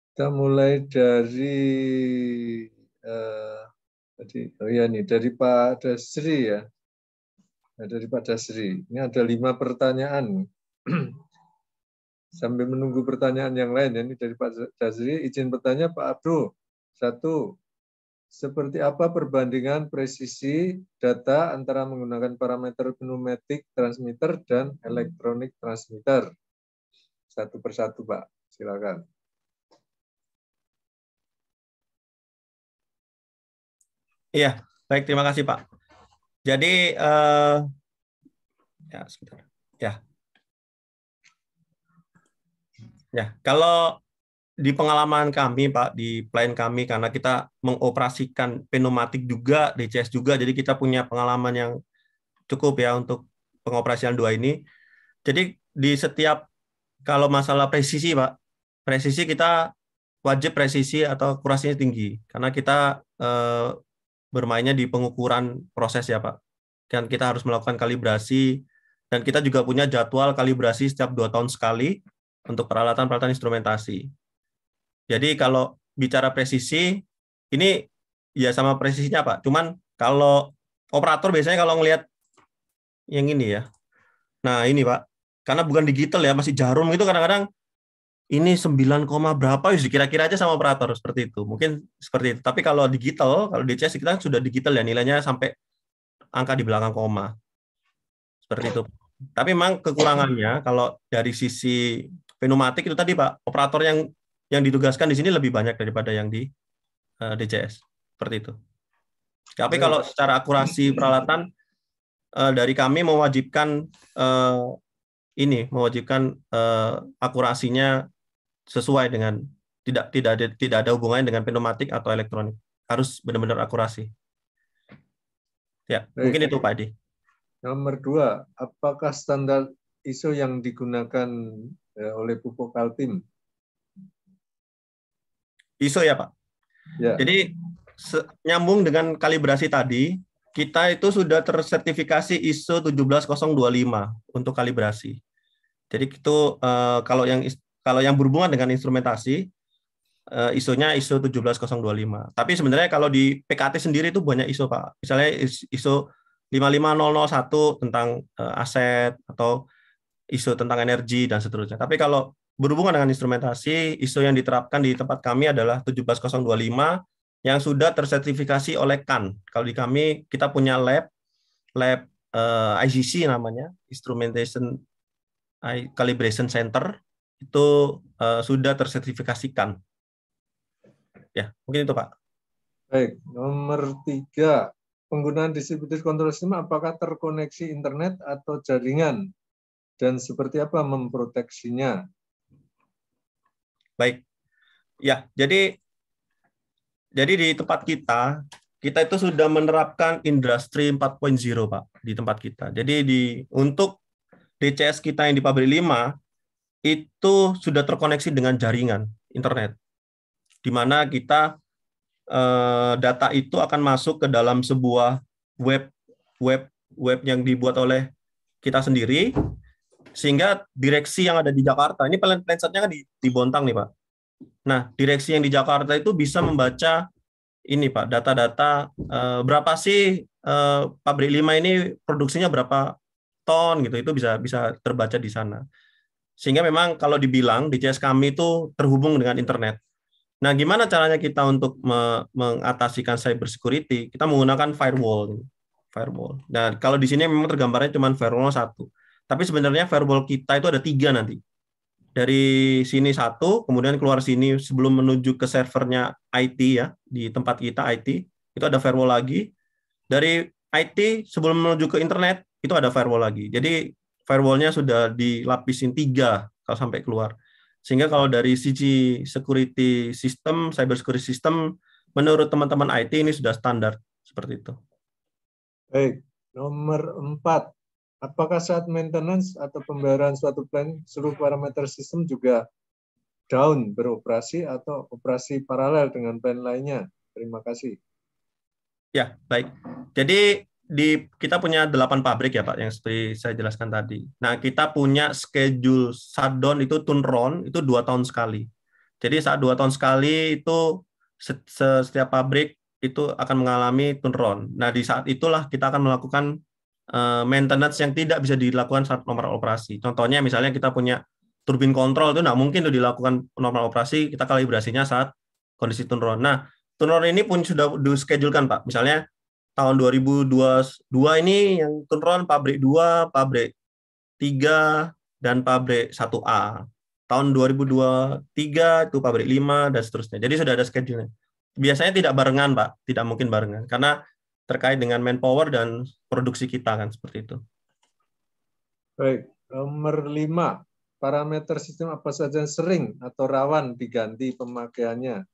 kita mulai dari eh, tadi, oh iya ya nih dari Pak Dasri ya. dari Pak Dasri. Ini ada lima pertanyaan. Sambil menunggu pertanyaan yang lain, ini dari Pak Jazri, izin bertanya Pak Abdul. Satu, seperti apa perbandingan presisi data antara menggunakan parameter pneumatic transmitter dan elektronik transmitter? Satu persatu, Pak. Silakan. Iya, baik. Terima kasih, Pak. Jadi, uh, ya, sebentar. Ya, Ya, kalau di pengalaman kami Pak, di plan kami karena kita mengoperasikan pneumatik juga, DCS juga, jadi kita punya pengalaman yang cukup ya untuk pengoperasian dua ini. Jadi di setiap kalau masalah presisi Pak, presisi kita wajib presisi atau kurasinya tinggi karena kita eh, bermainnya di pengukuran proses ya Pak. Dan kita harus melakukan kalibrasi dan kita juga punya jadwal kalibrasi setiap dua tahun sekali untuk peralatan-peralatan instrumentasi. Jadi kalau bicara presisi, ini ya sama presisinya Pak. Cuman kalau operator biasanya kalau ngelihat yang ini ya. Nah ini Pak, karena bukan digital ya, masih jarum gitu kadang-kadang ini 9, berapa ya kira-kira aja sama operator seperti itu. Mungkin seperti itu. Tapi kalau digital, kalau DCS kita kan sudah digital ya nilainya sampai angka di belakang koma. Seperti itu. Tapi memang kekurangannya kalau dari sisi pneumatik itu tadi Pak, operator yang yang ditugaskan di sini lebih banyak daripada yang di uh, eh, DCS. Seperti itu. Tapi kalau secara akurasi peralatan uh, dari kami mewajibkan uh, ini mewajibkan uh, akurasinya sesuai dengan tidak tidak ada tidak ada hubungannya dengan pneumatik atau elektronik. Harus benar-benar akurasi. Ya, Baik. mungkin itu Pak Edi. Nomor dua, apakah standar ISO yang digunakan Eh, oleh Pupuk Kaltim. ISO ya Pak. Ya. Jadi nyambung dengan kalibrasi tadi, kita itu sudah tersertifikasi ISO 17025 untuk kalibrasi. Jadi itu eh, kalau yang kalau yang berhubungan dengan instrumentasi eh, ISO-nya ISO 17025. Tapi sebenarnya kalau di PKT sendiri itu banyak ISO Pak. Misalnya ISO 55001 tentang aset atau isu tentang energi dan seterusnya. Tapi kalau berhubungan dengan instrumentasi, isu yang diterapkan di tempat kami adalah 17025 yang sudah tersertifikasi oleh KAN. Kalau di kami kita punya lab lab uh, eh, ICC namanya, Instrumentation Calibration Center itu uh, sudah tersertifikasikan. Ya, mungkin itu Pak. Baik, nomor tiga, penggunaan distributed control system apakah terkoneksi internet atau jaringan? dan seperti apa memproteksinya? Baik. Ya, jadi jadi di tempat kita, kita itu sudah menerapkan industri 4.0, Pak, di tempat kita. Jadi di untuk DCS kita yang di pabrik 5 itu sudah terkoneksi dengan jaringan internet. Di mana kita eh, data itu akan masuk ke dalam sebuah web web web yang dibuat oleh kita sendiri sehingga direksi yang ada di Jakarta, ini plansetnya kan di, di Bontang nih Pak. Nah, direksi yang di Jakarta itu bisa membaca ini Pak, data-data eh, berapa sih eh, pabrik lima ini produksinya berapa ton gitu, itu bisa bisa terbaca di sana. Sehingga memang kalau dibilang di CS kami itu terhubung dengan internet. Nah, gimana caranya kita untuk me mengatasikan cyber security? Kita menggunakan firewall. Firewall. Nah, kalau di sini memang tergambarnya cuma firewall satu. Tapi sebenarnya firewall kita itu ada tiga nanti. Dari sini satu, kemudian keluar sini sebelum menuju ke servernya IT ya, di tempat kita IT, itu ada firewall lagi. Dari IT sebelum menuju ke internet, itu ada firewall lagi. Jadi firewallnya sudah dilapisin tiga kalau sampai keluar. Sehingga kalau dari sisi security system, cyber security system, menurut teman-teman IT ini sudah standar seperti itu. Baik, nomor empat Apakah saat maintenance atau pembayaran suatu plan seluruh parameter sistem juga down beroperasi atau operasi paralel dengan plan lainnya? Terima kasih. Ya, baik. Jadi di kita punya 8 pabrik ya Pak yang seperti saya jelaskan tadi. Nah, kita punya schedule shutdown itu turnaround itu dua tahun sekali. Jadi saat dua tahun sekali itu setiap pabrik itu akan mengalami turnaround. Nah, di saat itulah kita akan melakukan uh, maintenance yang tidak bisa dilakukan saat normal operasi. Contohnya misalnya kita punya turbin kontrol itu nggak mungkin tuh dilakukan normal operasi, kita kalibrasinya saat kondisi turnaround. Nah, turnaround ini pun sudah dischedulekan, Pak. Misalnya tahun 2022 ini yang turnaround pabrik 2, pabrik 3, dan pabrik 1A. Tahun 2023 itu pabrik 5, dan seterusnya. Jadi sudah ada schedule-nya. Biasanya tidak barengan, Pak. Tidak mungkin barengan. Karena terkait dengan manpower dan produksi kita kan seperti itu. Baik, nomor lima, parameter sistem apa saja yang sering atau rawan diganti pemakaiannya?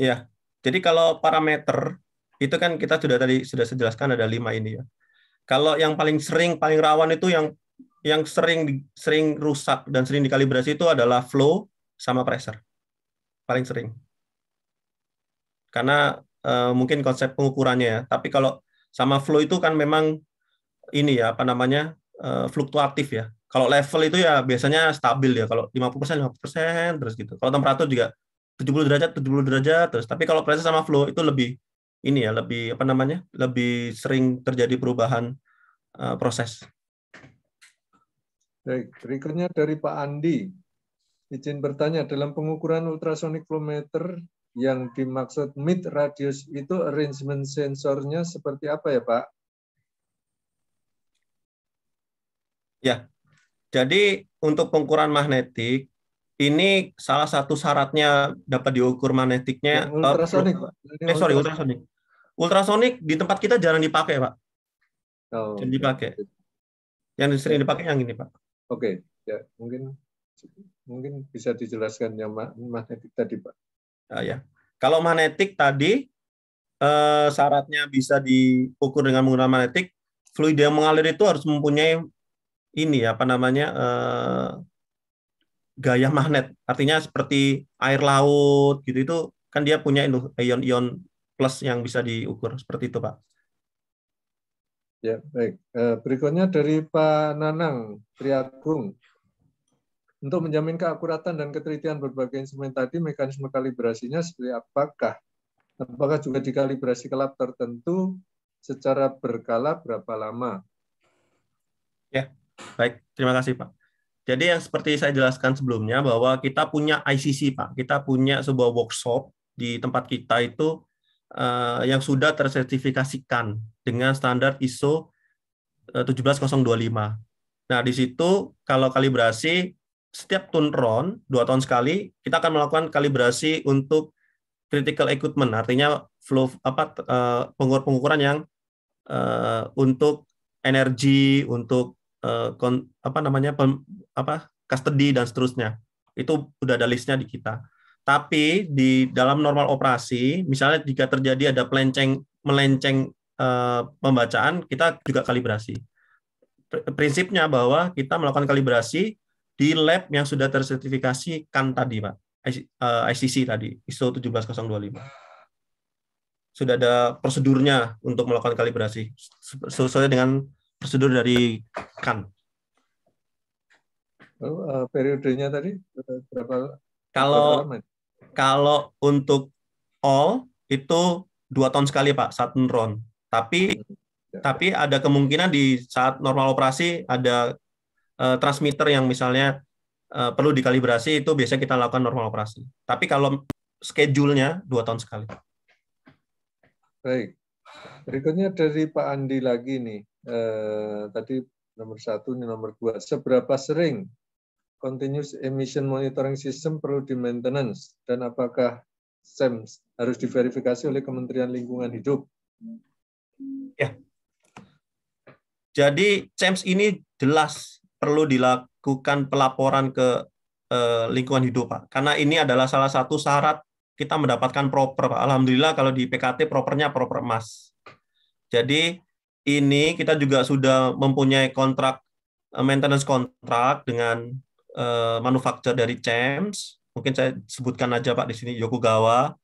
Ya, jadi kalau parameter itu kan kita sudah tadi sudah sejelaskan ada lima ini ya. Kalau yang paling sering paling rawan itu yang yang sering sering rusak dan sering dikalibrasi itu adalah flow sama pressure. Paling sering karena uh, mungkin konsep pengukurannya ya. Tapi kalau sama flow itu kan memang ini ya apa namanya uh, fluktuatif ya. Kalau level itu ya biasanya stabil ya. Kalau 50% persen 50% persen terus gitu. Kalau temperatur juga 70 derajat 70 derajat terus. Tapi kalau pressure sama flow itu lebih ini ya, lebih apa namanya? lebih sering terjadi perubahan uh, proses. Baik, berikutnya dari Pak Andi. Izin bertanya, dalam pengukuran ultrasonic flow meter yang dimaksud mid radius itu arrangement sensornya seperti apa ya Pak? Ya, jadi untuk pengukuran magnetik ini salah satu syaratnya dapat diukur magnetiknya. Yang ultrasonik uh, Pak. Eh, sorry ultrasonik. Ultrasonik di tempat kita jarang dipakai Pak. Oh, jarang dipakai. Yang sering dipakai yang ini Pak. Oke, okay. ya mungkin mungkin bisa dijelaskan yang magnetik tadi Pak. Uh, ya. Kalau magnetik tadi uh, syaratnya bisa diukur dengan menggunakan magnetik, fluida yang mengalir itu harus mempunyai ini ya apa namanya uh, gaya magnet. Artinya seperti air laut gitu itu kan dia punya ion-ion plus yang bisa diukur seperti itu, Pak. Ya, baik. Eh, berikutnya dari Pak Nanang Triagung. Untuk menjamin keakuratan dan ketelitian berbagai instrumen tadi, mekanisme kalibrasinya seperti apakah? Apakah juga dikalibrasi ke lab tertentu secara berkala berapa lama? Ya, baik. Terima kasih, Pak. Jadi yang seperti saya jelaskan sebelumnya bahwa kita punya ICC, Pak. Kita punya sebuah workshop di tempat kita itu eh, yang sudah tersertifikasikan dengan standar ISO 17025. Eh, nah, di situ kalau kalibrasi setiap turnaround dua tahun sekali kita akan melakukan kalibrasi untuk critical equipment artinya flow apa eh, pengukur-pengukuran yang uh, untuk energi untuk uh, kon, apa namanya pem, apa custody dan seterusnya itu udah ada listnya di kita tapi di dalam normal operasi misalnya jika terjadi ada pelenceng melenceng uh, pembacaan kita juga kalibrasi prinsipnya bahwa kita melakukan kalibrasi di lab yang sudah tersertifikasi kan tadi Pak, ICC eh, tadi, ISO 17025. Sudah ada prosedurnya untuk melakukan kalibrasi sesuai dengan prosedur dari kan. Oh, uh, periodenya tadi eh, berapa? Kalau berapa kalau untuk all itu dua tahun sekali Pak, satu run Tapi hmm, ya. tapi ada kemungkinan di saat normal operasi ada uh, transmitter yang misalnya uh, perlu dikalibrasi itu biasanya kita lakukan normal operasi. Tapi kalau schedule-nya dua tahun sekali. Baik. Berikutnya dari Pak Andi lagi nih. Uh, tadi nomor satu, ini nomor dua. Seberapa sering continuous emission monitoring system perlu di maintenance? Dan apakah SEM harus diverifikasi oleh Kementerian Lingkungan Hidup? Ya. Jadi CEMS ini jelas perlu dilakukan pelaporan ke eh, lingkungan hidup Pak. Karena ini adalah salah satu syarat kita mendapatkan proper Pak. Alhamdulillah kalau di PKT propernya proper emas. Jadi ini kita juga sudah mempunyai kontrak eh, maintenance kontrak dengan eh, manufaktur dari CEMS. Mungkin saya sebutkan aja Pak di sini Yokogawa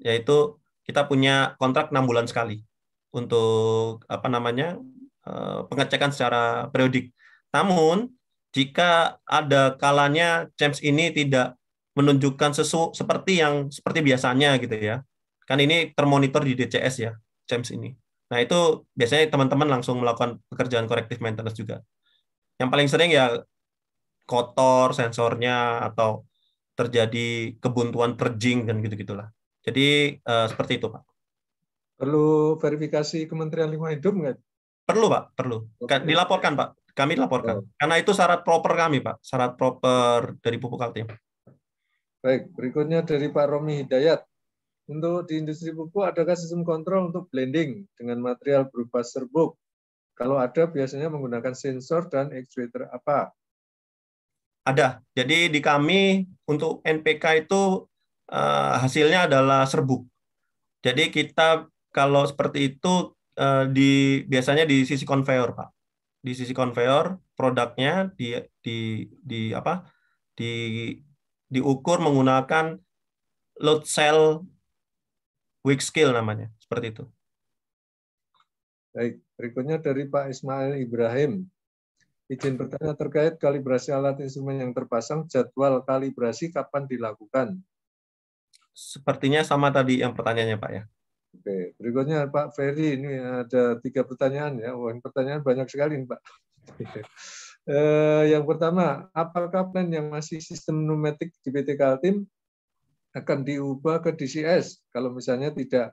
yaitu kita punya kontrak enam bulan sekali untuk apa namanya eh, pengecekan secara periodik namun, jika ada kalanya James ini tidak menunjukkan sesu seperti yang seperti biasanya gitu ya. Kan ini termonitor di DCS ya, James ini. Nah, itu biasanya teman-teman langsung melakukan pekerjaan corrective maintenance juga. Yang paling sering ya kotor sensornya atau terjadi kebuntuan terjing dan gitu-gitulah. Jadi eh, seperti itu, Pak. Perlu verifikasi Kementerian Lingkungan Hidup nggak? Perlu, Pak, perlu. Dilaporkan, Pak. Kami laporkan. Oh. Karena itu syarat proper kami, Pak. Syarat proper dari pupuk Kaltim. Baik, berikutnya dari Pak Romi Hidayat. Untuk di industri pupuk, adakah sistem kontrol untuk blending dengan material berupa serbuk? Kalau ada, biasanya menggunakan sensor dan actuator apa? Ada. Jadi di kami untuk NPK itu eh, hasilnya adalah serbuk. Jadi kita kalau seperti itu eh, di biasanya di sisi conveyor, Pak di sisi konveyor produknya di di di apa di diukur menggunakan load cell weak scale namanya seperti itu. Baik, berikutnya dari Pak Ismail Ibrahim. Izin bertanya terkait kalibrasi alat instrumen yang terpasang, jadwal kalibrasi kapan dilakukan? Sepertinya sama tadi yang pertanyaannya Pak ya. Oke, berikutnya Pak Ferry ini ada tiga pertanyaan ya. Wah, pertanyaan banyak sekali nih Pak. Eh, yang pertama, apakah plan yang masih sistem numetik di PT Kaltim akan diubah ke DCS? Kalau misalnya tidak,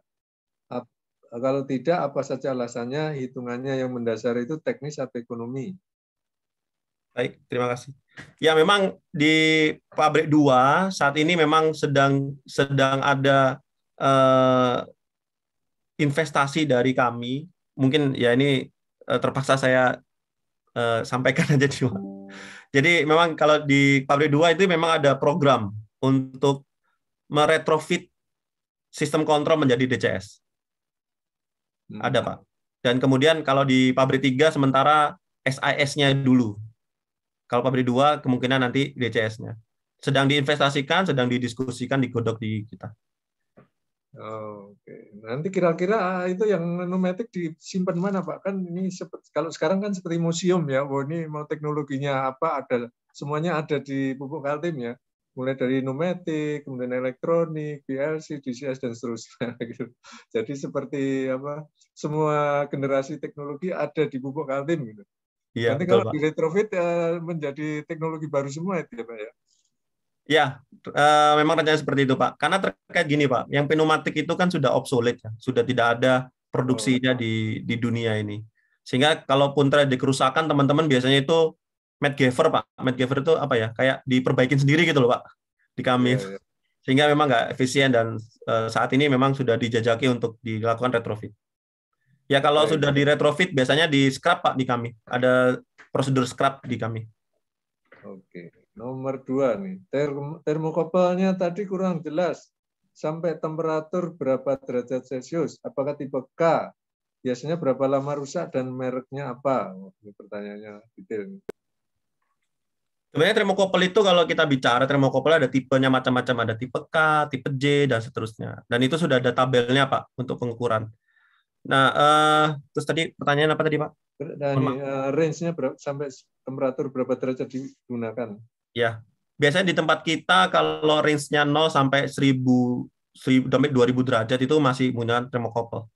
kalau tidak apa saja alasannya? Hitungannya yang mendasar itu teknis atau ekonomi? Baik, terima kasih. Ya memang di pabrik 2 saat ini memang sedang sedang ada eh, investasi dari kami mungkin ya ini uh, terpaksa saya uh, sampaikan aja cuma. Jadi memang kalau di pabrik 2 itu memang ada program untuk meretrofit sistem kontrol menjadi DCS. Hmm. Ada, Pak. Dan kemudian kalau di pabrik 3 sementara SIS-nya dulu. Kalau pabrik 2 kemungkinan nanti DCS-nya. Sedang diinvestasikan, sedang didiskusikan, digodok di kita. Oke, nanti kira-kira ah, itu yang nomatik disimpan mana Pak? Kan ini seperti, kalau sekarang kan seperti museum ya, bahwa oh, ini mau teknologinya apa ada semuanya ada di pupuk Kaltim ya, mulai dari nomatik, kemudian elektronik, PLC, DCS dan seterusnya. Gitu. Jadi seperti apa? Semua generasi teknologi ada di pupuk Kaltim gitu. Iya, Nanti kalau di retrofit eh, menjadi teknologi baru semua itu ya Pak ya. Ya, uh, memang rencananya seperti itu Pak. Karena terkait gini Pak, yang pneumatik itu kan sudah obsolete, ya. sudah tidak ada produksinya oh. di di dunia ini. Sehingga kalaupun terjadi kerusakan, teman-teman biasanya itu Medgaver Pak. Medgaver itu apa ya? Kayak diperbaikin sendiri gitu loh Pak di kami. Yeah, yeah. Sehingga memang nggak efisien dan uh, saat ini memang sudah dijajaki untuk dilakukan retrofit. Ya kalau yeah, sudah di retrofit biasanya di scrap Pak di kami. Ada prosedur scrap di kami. Oke. Okay. Nomor dua nih, termokopelnya tadi kurang jelas. Sampai temperatur berapa derajat Celcius? Apakah tipe K? Biasanya berapa lama rusak dan mereknya apa? Oh, ini pertanyaannya detail. Sebenarnya termokopel itu kalau kita bicara termokopel ada tipenya macam-macam, ada tipe K, tipe J dan seterusnya. Dan itu sudah ada tabelnya Pak untuk pengukuran. Nah, uh, terus tadi pertanyaan apa tadi Pak? Dan uh, eh, range-nya berapa, sampai temperatur berapa derajat digunakan? Ya, biasanya di tempat kita kalau range-nya 0 sampai 1000 demi sampai 2000 derajat itu masih menggunakan termokopel.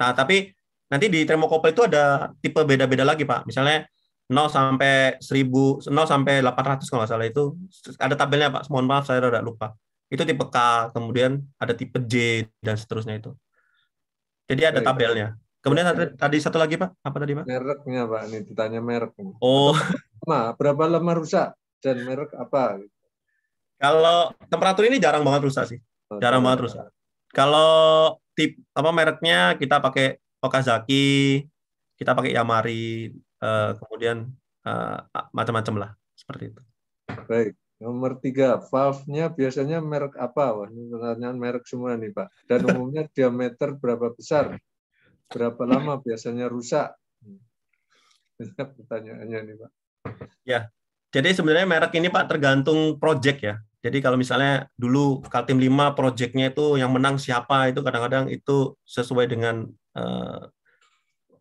Nah, tapi nanti di termokopel itu ada tipe beda-beda lagi, Pak. Misalnya 0 sampai 1000 0 sampai 800 kalau nggak salah itu ada tabelnya, Pak. Mohon maaf saya rada lupa. Itu tipe K, kemudian ada tipe J dan seterusnya itu. Jadi ada tabelnya. Kemudian ada, tadi satu lagi, Pak. Apa tadi, Pak? Mereknya, Pak. Ini ditanya mereknya. Oh. Berapa lama rusak? dan merek apa? Gitu. Kalau temperatur ini jarang banget rusak sih. Oh, jarang banget ya. rusak. Kalau tip apa mereknya kita pakai Okazaki, kita pakai Yamari, uh, kemudian uh, macam-macam lah seperti itu. Baik. Nomor tiga, valve-nya biasanya merek apa? Wah, ini pertanyaan merek semua nih, Pak. Dan umumnya diameter berapa besar? Berapa lama biasanya rusak? banyak Pertanyaannya nih, Pak. Ya, jadi sebenarnya merek ini Pak tergantung project ya. Jadi kalau misalnya dulu Kaltim 5 projectnya itu yang menang siapa itu kadang-kadang itu sesuai dengan uh,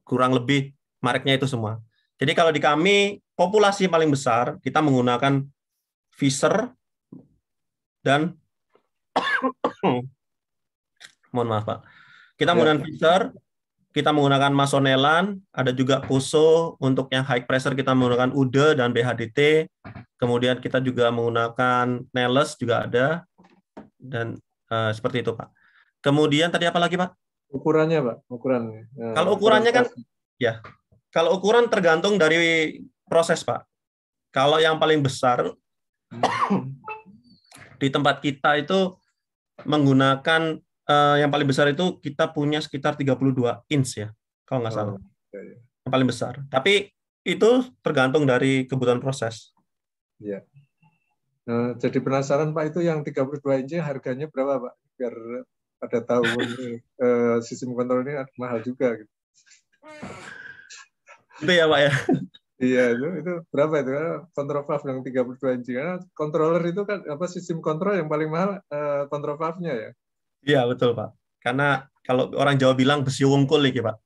kurang lebih mereknya itu semua. Jadi kalau di kami populasi paling besar kita menggunakan Fisher dan mohon maaf Pak. Kita ya. menggunakan Fisher, kita menggunakan masonelan, ada juga puso untuk yang high pressure kita menggunakan ude dan BHDT. Kemudian kita juga menggunakan neles juga ada dan uh, seperti itu Pak. Kemudian tadi apa lagi Pak? Ukurannya Pak, ukuran. Ya, kalau ukurannya kan ya. Kalau ukuran tergantung dari proses Pak. Kalau yang paling besar di tempat kita itu menggunakan uh, yang paling besar itu kita punya sekitar 32 inch ya, kalau nggak salah. Oh, okay. Yang paling besar. Tapi itu tergantung dari kebutuhan proses. Iya. Nah, jadi penasaran Pak itu yang 32 inch harganya berapa Pak? Biar pada tahu eh, sistem kontrol ini mahal juga. Gitu. Itu ya Pak ya. Iya itu, itu berapa itu kontrol valve yang 32 inci karena controller itu kan apa sistem kontrol yang paling mahal uh, eh, kontrol valve-nya ya. Iya betul Pak. Karena kalau orang Jawa bilang besi wungkul ya Pak.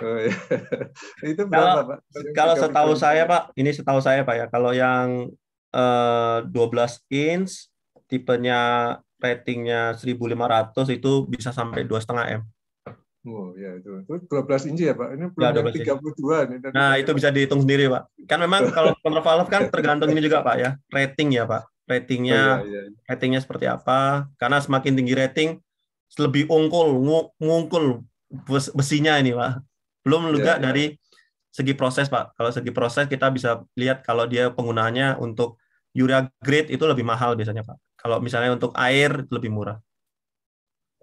Oh, iya. itu berapa, kalau, Pak? Kalau setahu saya Pak, ini setahu saya Pak ya, kalau yang eh, 12 inch tipenya ratingnya 1500 itu bisa sampai 2,5 M. Oh ya itu. Itu 12 inci ya, Pak. Ini ya, belum ya, 32 Ini. nah, itu bisa dihitung sendiri, Pak. Kan memang kalau valve kan tergantung ini juga, Pak ya. Rating ya, Pak. Ratingnya oh, iya, iya. ratingnya seperti apa? Karena semakin tinggi rating, lebih ungkul, ngungkul besinya ini pak belum juga yeah, iya. dari segi proses pak kalau segi proses kita bisa lihat kalau dia penggunaannya untuk urea grade itu lebih mahal biasanya pak kalau misalnya untuk air lebih murah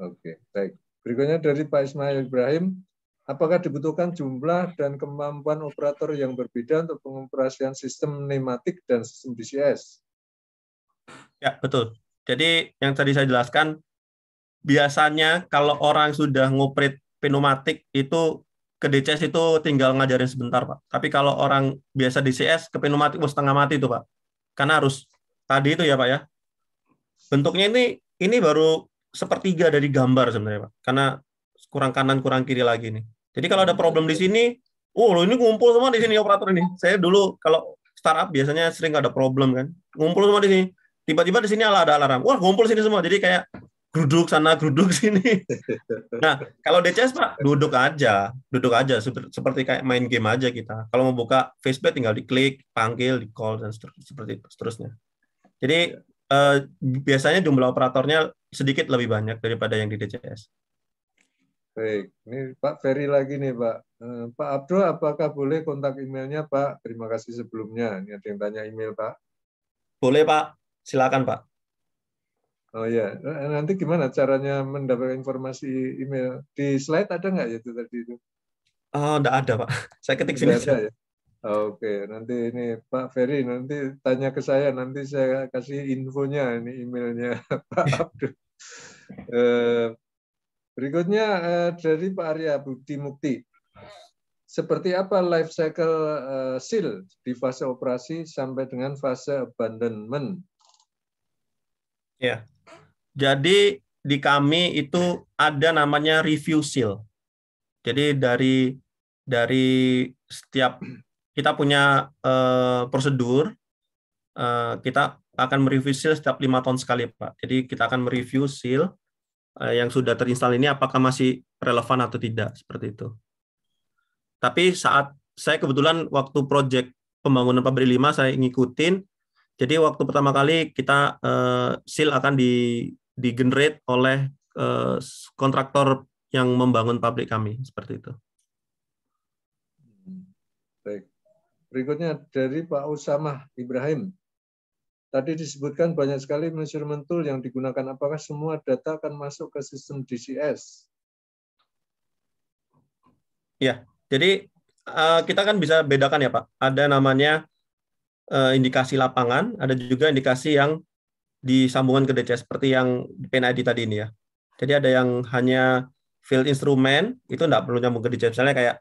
oke baik berikutnya dari Pak Ismail Ibrahim apakah dibutuhkan jumlah dan kemampuan operator yang berbeda untuk pengoperasian sistem nematik dan sistem DCS ya betul jadi yang tadi saya jelaskan biasanya kalau orang sudah ngoprit pneumatik itu ke DCS itu tinggal ngajarin sebentar Pak. Tapi kalau orang biasa DCS ke pneumatik oh, setengah mati itu Pak. Karena harus tadi itu ya Pak ya. Bentuknya ini ini baru sepertiga dari gambar sebenarnya Pak. Karena kurang kanan kurang kiri lagi nih. Jadi kalau ada problem di sini, oh lo ini ngumpul semua di sini operator ini. Saya dulu kalau startup biasanya sering ada problem kan. Ngumpul semua di sini. Tiba-tiba di sini ada alarm. Wah, ngumpul sini semua. Jadi kayak geruduk sana geruduk sini nah kalau DCS pak duduk aja duduk aja seperti kayak main game aja kita kalau mau buka Facebook tinggal diklik panggil di call dan seperti itu seterusnya jadi iya. eh, biasanya jumlah operatornya sedikit lebih banyak daripada yang di DCS baik ini Pak Ferry lagi nih Pak eh, Pak Abdul apakah boleh kontak emailnya Pak terima kasih sebelumnya ini ada yang tanya email Pak boleh Pak silakan Pak Oh ya, nanti gimana caranya mendapatkan informasi email? Di slide ada nggak ya itu tadi itu? Oh, nggak ada Pak. Saya ketik sini aja. Ya? Oke, nanti ini Pak Ferry nanti tanya ke saya, nanti saya kasih infonya ini emailnya Pak Abdul. Eh, berikutnya eh, dari Pak Arya Budi Mukti. Seperti apa life cycle SIL di fase operasi sampai dengan fase abandonment? Ya, jadi di kami itu ada namanya review seal. Jadi dari dari setiap kita punya uh, prosedur uh, kita akan mereview seal setiap lima tahun sekali pak. Jadi kita akan mereview seal uh, yang sudah terinstal ini apakah masih relevan atau tidak seperti itu. Tapi saat saya kebetulan waktu proyek pembangunan pabrik 5 saya ngikutin. Jadi waktu pertama kali kita uh, seal akan di digenerate oleh uh, kontraktor yang membangun pabrik kami seperti itu. Hmm, baik. Berikutnya dari Pak Usama Ibrahim. Tadi disebutkan banyak sekali measurement tool yang digunakan. Apakah semua data akan masuk ke sistem DCS? Ya, jadi eh, kita kan bisa bedakan ya Pak. Ada namanya eh, indikasi lapangan, ada juga indikasi yang di sambungan ke DCS seperti yang PNID tadi ini ya. Jadi ada yang hanya field instrumen itu tidak perlu nyambung ke DCS. Misalnya kayak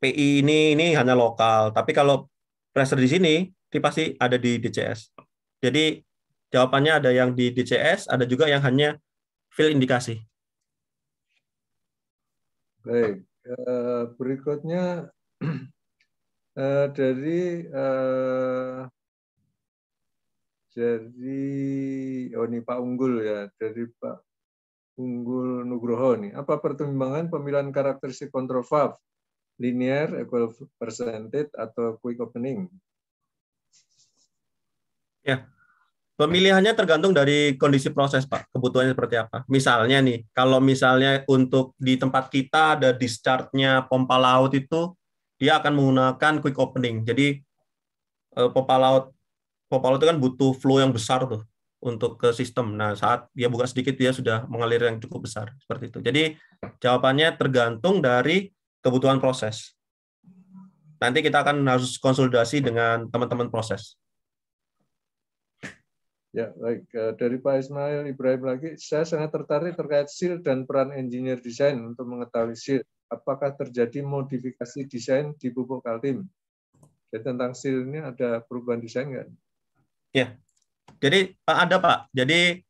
PI ini ini hanya lokal, tapi kalau pressure di sini itu pasti ada di DCS. Jadi jawabannya ada yang di DCS, ada juga yang hanya field indikasi. Baik, eh, berikutnya eh, dari eh, jadi oh ini Pak Unggul ya, dari Pak Unggul Nugroho nih. Apa pertimbangan pemilihan karakteristik kontrofav? Linear, equal percentage, atau quick opening? Ya, pemilihannya tergantung dari kondisi proses, Pak. Kebutuhannya seperti apa. Misalnya nih, kalau misalnya untuk di tempat kita ada discharge-nya pompa laut itu, dia akan menggunakan quick opening. Jadi, eh, pompa laut Popolo itu kan butuh flow yang besar tuh untuk ke sistem. Nah, saat dia buka sedikit dia sudah mengalir yang cukup besar seperti itu. Jadi jawabannya tergantung dari kebutuhan proses. Nanti kita akan harus konsultasi dengan teman-teman proses. Ya, baik. Eh, dari Pak Ismail Ibrahim lagi, saya sangat tertarik terkait SIL dan peran engineer design untuk mengetahui SIL. Apakah terjadi modifikasi desain di pupuk Kaltim? Ya, tentang SIL ini ada perubahan desain nggak? Ya, jadi ada Pak. Jadi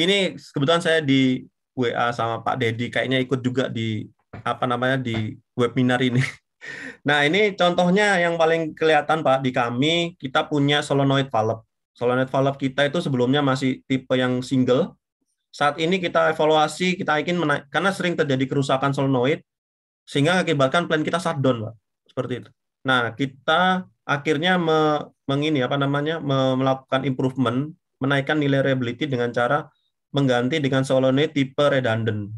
ini kebetulan saya di WA sama Pak Dedi kayaknya ikut juga di apa namanya di webinar ini. Nah, ini contohnya yang paling kelihatan Pak di kami, kita punya solenoid valve. Solenoid valve kita itu sebelumnya masih tipe yang single. Saat ini kita evaluasi, kita ingin menaik karena sering terjadi kerusakan solenoid sehingga mengakibatkan plan kita shutdown, Pak. Seperti itu. Nah, kita akhirnya mengini apa namanya melakukan improvement, menaikkan nilai reliability dengan cara mengganti dengan Solone tipe redundant.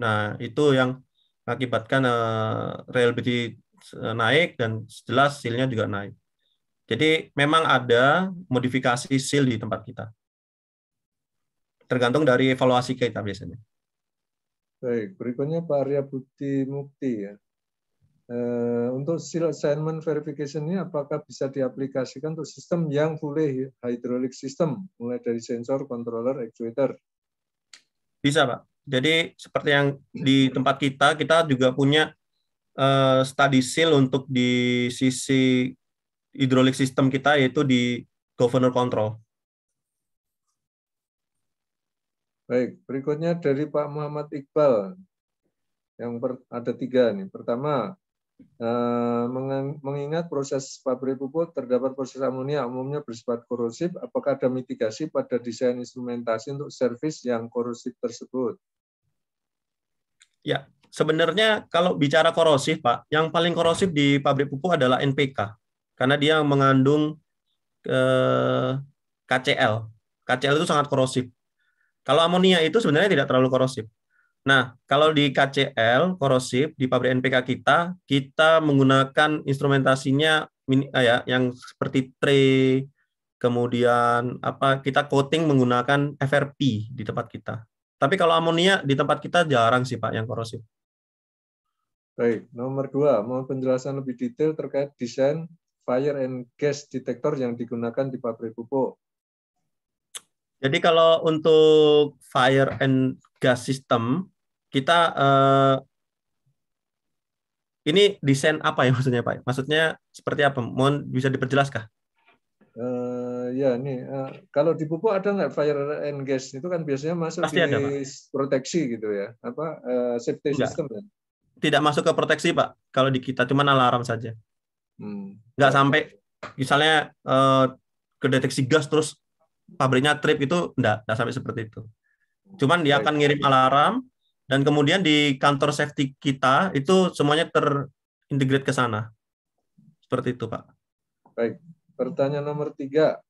Nah, itu yang mengakibatkan uh, reliability eh, naik dan jelas silnya juga naik. Jadi memang ada modifikasi seal di tempat kita. Tergantung dari evaluasi kita biasanya. Baik, berikutnya Pak Arya Budi Mukti ya. Eh, untuk seal assignment verification ini apakah bisa diaplikasikan untuk sistem yang fully hydraulic system, mulai dari sensor, controller, actuator? Bisa, Pak. Jadi seperti yang di tempat kita, kita juga punya uh, study seal untuk di sisi hidrolik sistem kita, yaitu di governor control. Baik, berikutnya dari Pak Muhammad Iqbal. Yang ada tiga nih. Pertama, Eh, mengingat proses pabrik pupuk terdapat proses amonia umumnya bersifat korosif, apakah ada mitigasi pada desain instrumentasi untuk servis yang korosif tersebut? Ya, sebenarnya kalau bicara korosif, Pak, yang paling korosif di pabrik pupuk adalah NPK karena dia mengandung eh, KCL. KCL itu sangat korosif. Kalau amonia itu sebenarnya tidak terlalu korosif. Nah, kalau di KCL korosif di pabrik NPK kita, kita menggunakan instrumentasinya mini, ah ya, yang seperti tray, kemudian apa kita coating menggunakan FRP di tempat kita. Tapi kalau amonia di tempat kita jarang sih Pak yang korosif. Baik, nomor dua, mau penjelasan lebih detail terkait desain fire and gas detector yang digunakan di pabrik pupuk. Jadi kalau untuk fire and gas system kita eh, ini desain apa ya maksudnya Pak? Maksudnya seperti apa? Mohon bisa diperjelaskah? Eh, uh, ya ini uh, kalau di pupuk ada nggak fire and gas itu kan biasanya masuk Pasti di ada, proteksi gitu ya apa uh, safety Enggak. system ya? Tidak masuk ke proteksi Pak kalau di kita cuma alarm saja. Hmm. Nggak sampai misalnya uh, kedeteksi gas terus pabriknya trip itu enggak, enggak sampai seperti itu. Hmm, Cuman dia akan ngirim alarm dan kemudian di kantor safety kita itu semuanya terintegrate ke sana. Seperti itu, Pak. Baik. Pertanyaan nomor tiga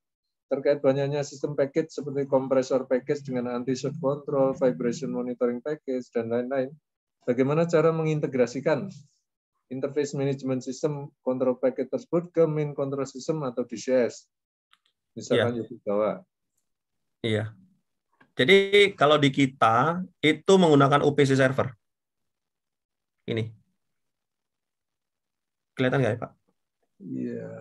terkait banyaknya sistem package seperti kompresor package dengan anti shock control, vibration monitoring package, dan lain-lain. Bagaimana cara mengintegrasikan interface management system control package tersebut ke main control system atau DCS Misalkan iya. yeah. YouTube Iya. Jadi kalau di kita itu menggunakan UPC server. Ini. Kelihatan nggak ya, Pak? Iya,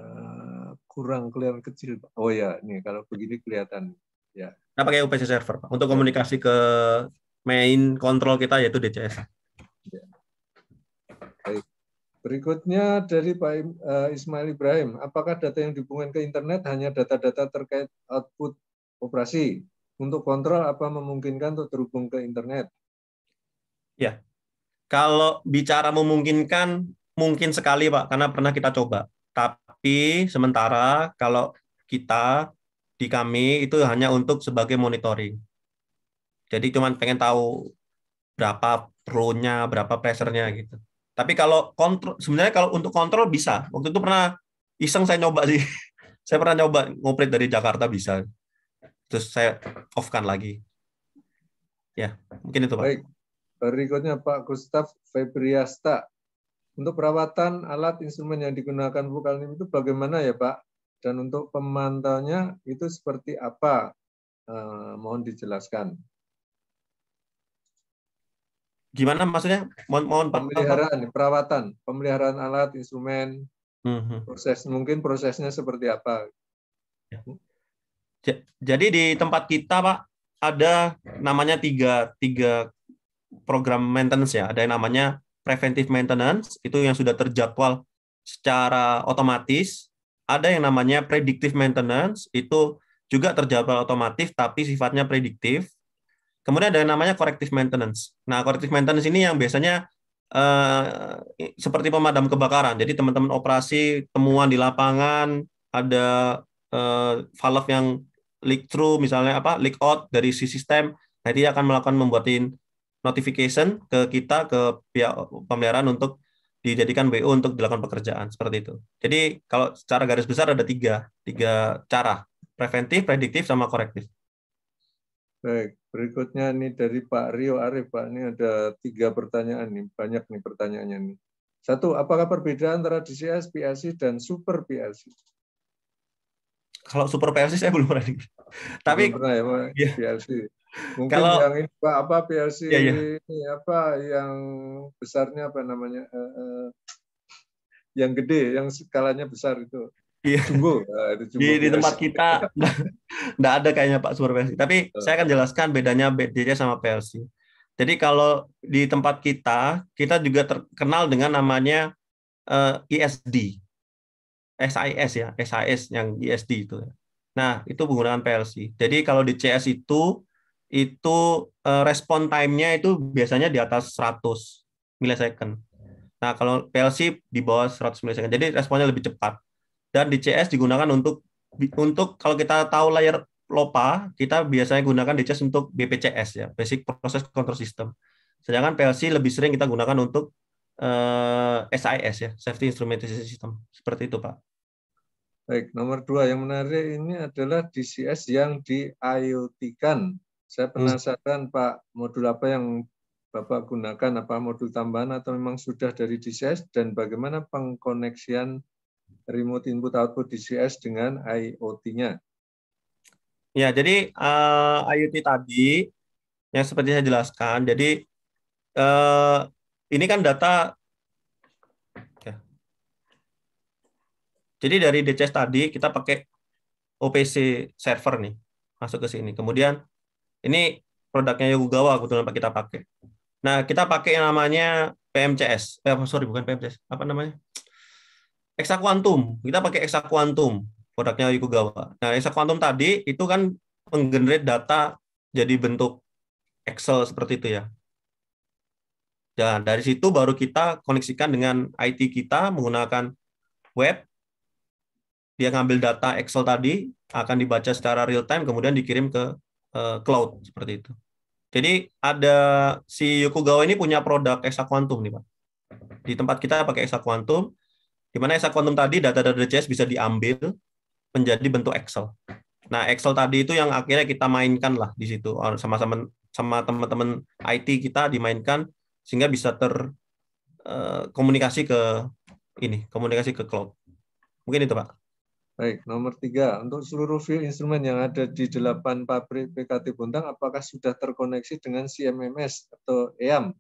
kurang kelihatan kecil. Pak. Oh ya, nih kalau begini kelihatan. Ya. Nah, pakai UPC server Pak, untuk komunikasi ke main kontrol kita yaitu DCS. Ya. Baik. Berikutnya dari Pak eh, Ismail Ibrahim, apakah data yang dihubungkan ke internet hanya data-data terkait output operasi? Untuk kontrol apa memungkinkan untuk terhubung ke internet? Ya, kalau bicara memungkinkan, mungkin sekali Pak, karena pernah kita coba. Tapi sementara kalau kita di kami itu hanya untuk sebagai monitoring. Jadi cuma pengen tahu berapa pro-nya, berapa pressure-nya gitu. Tapi kalau kontrol sebenarnya kalau untuk kontrol bisa. Waktu itu pernah iseng saya nyoba sih. saya pernah nyoba ngopret dari Jakarta bisa. Terus saya off kan lagi. Ya, mungkin itu Pak. Baik. Berikutnya Pak Gustaf Febriasta. Untuk perawatan alat instrumen yang digunakan Bu itu bagaimana ya Pak? Dan untuk pemantauannya itu seperti apa? Eh, mohon dijelaskan gimana maksudnya? Mohon, mohon pemeliharaan, perawatan, pemeliharaan alat, instrumen, mm-hmm. proses mungkin prosesnya seperti apa. Ya. Jadi di tempat kita pak ada namanya tiga tiga program maintenance ya. Ada yang namanya preventive maintenance itu yang sudah terjadwal secara otomatis. Ada yang namanya predictive maintenance itu juga terjadwal otomatis tapi sifatnya prediktif Kemudian ada yang namanya corrective maintenance. Nah, corrective maintenance ini yang biasanya uh, seperti pemadam kebakaran. Jadi teman-teman operasi temuan di lapangan ada uh, valve yang leak through misalnya apa leak out dari si sistem. Nah, dia akan melakukan membuatin notification ke kita ke pihak pemeliharaan untuk dijadikan BO untuk dilakukan pekerjaan seperti itu. Jadi kalau secara garis besar ada tiga tiga cara preventif, prediktif, sama korektif. Baik. Berikutnya nih dari Pak Rio Arif, Pak. Ini ada tiga pertanyaan nih, banyak nih pertanyaannya nih. Satu, apakah perbedaan antara DCS, PLC, dan Super PLC? Kalau Super PLC saya belum pernah dengar. Tapi pernah ya, Pak, ya. PLC. Mungkin kalau, yang ini Pak, apa PLC ya, ya. ini apa yang besarnya apa namanya? Eh, eh, yang gede, yang skalanya besar itu. Iya. Eh, di, di tempat kita nggak ada kayaknya Pak Super PLC. Tapi uh. saya akan jelaskan bedanya BDC sama PLC. Jadi kalau di tempat kita, kita juga terkenal dengan namanya uh, eh, ISD. E SIS ya, SIS yang ISD e itu. Nah, itu penggunaan PLC. Jadi kalau di CS itu itu uh, respon time-nya itu biasanya di atas 100 milisecond. Nah, kalau PLC di bawah 100 milisecond. Jadi responnya lebih cepat dan DCS digunakan untuk untuk kalau kita tahu layar LOPA, kita biasanya gunakan DCS untuk BPCS ya, Basic Process Control System. Sedangkan PLC lebih sering kita gunakan untuk uh, eh, SIS ya, Safety Instrumentation System. Seperti itu, Pak. Baik, nomor dua yang menarik ini adalah DCS yang IoT-kan. Saya hmm. penasaran hmm. Pak, modul apa yang Bapak gunakan? Apa modul tambahan atau memang sudah dari DCS? Dan bagaimana pengkoneksian remote input output DCS dengan IoT-nya. Ya, jadi uh, eh, IoT tadi yang seperti saya jelaskan, jadi uh, ini kan data ya. jadi dari DCS tadi kita pakai OPC server nih masuk ke sini. Kemudian ini produknya Yogawa kebetulan kita pakai. Nah, kita pakai yang namanya PMCS. Eh, sorry, bukan PMCS. Apa namanya? eksakuantum. Kita pakai eksakuantum produknya Yukugawa. Nah, eksakuantum tadi itu kan menggenerate data jadi bentuk Excel seperti itu ya. Dan nah, dari situ baru kita koneksikan dengan IT kita menggunakan web. Dia ngambil data Excel tadi akan dibaca secara real time kemudian dikirim ke uh, cloud seperti itu. Jadi ada si Gawa ini punya produk Exa Quantum nih Pak. Di tempat kita pakai Exa Quantum, di mana esa Quantum tadi data dari JS bisa diambil menjadi bentuk Excel. Nah, Excel tadi itu yang akhirnya kita mainkan lah di situ sama-sama sama teman-teman IT kita dimainkan sehingga bisa terkomunikasi eh, uh, ke ini, komunikasi ke cloud. Mungkin itu, Pak. Baik, nomor tiga. Untuk seluruh field instrumen yang ada di delapan pabrik PKT Bontang, apakah sudah terkoneksi dengan CMMS atau EAM?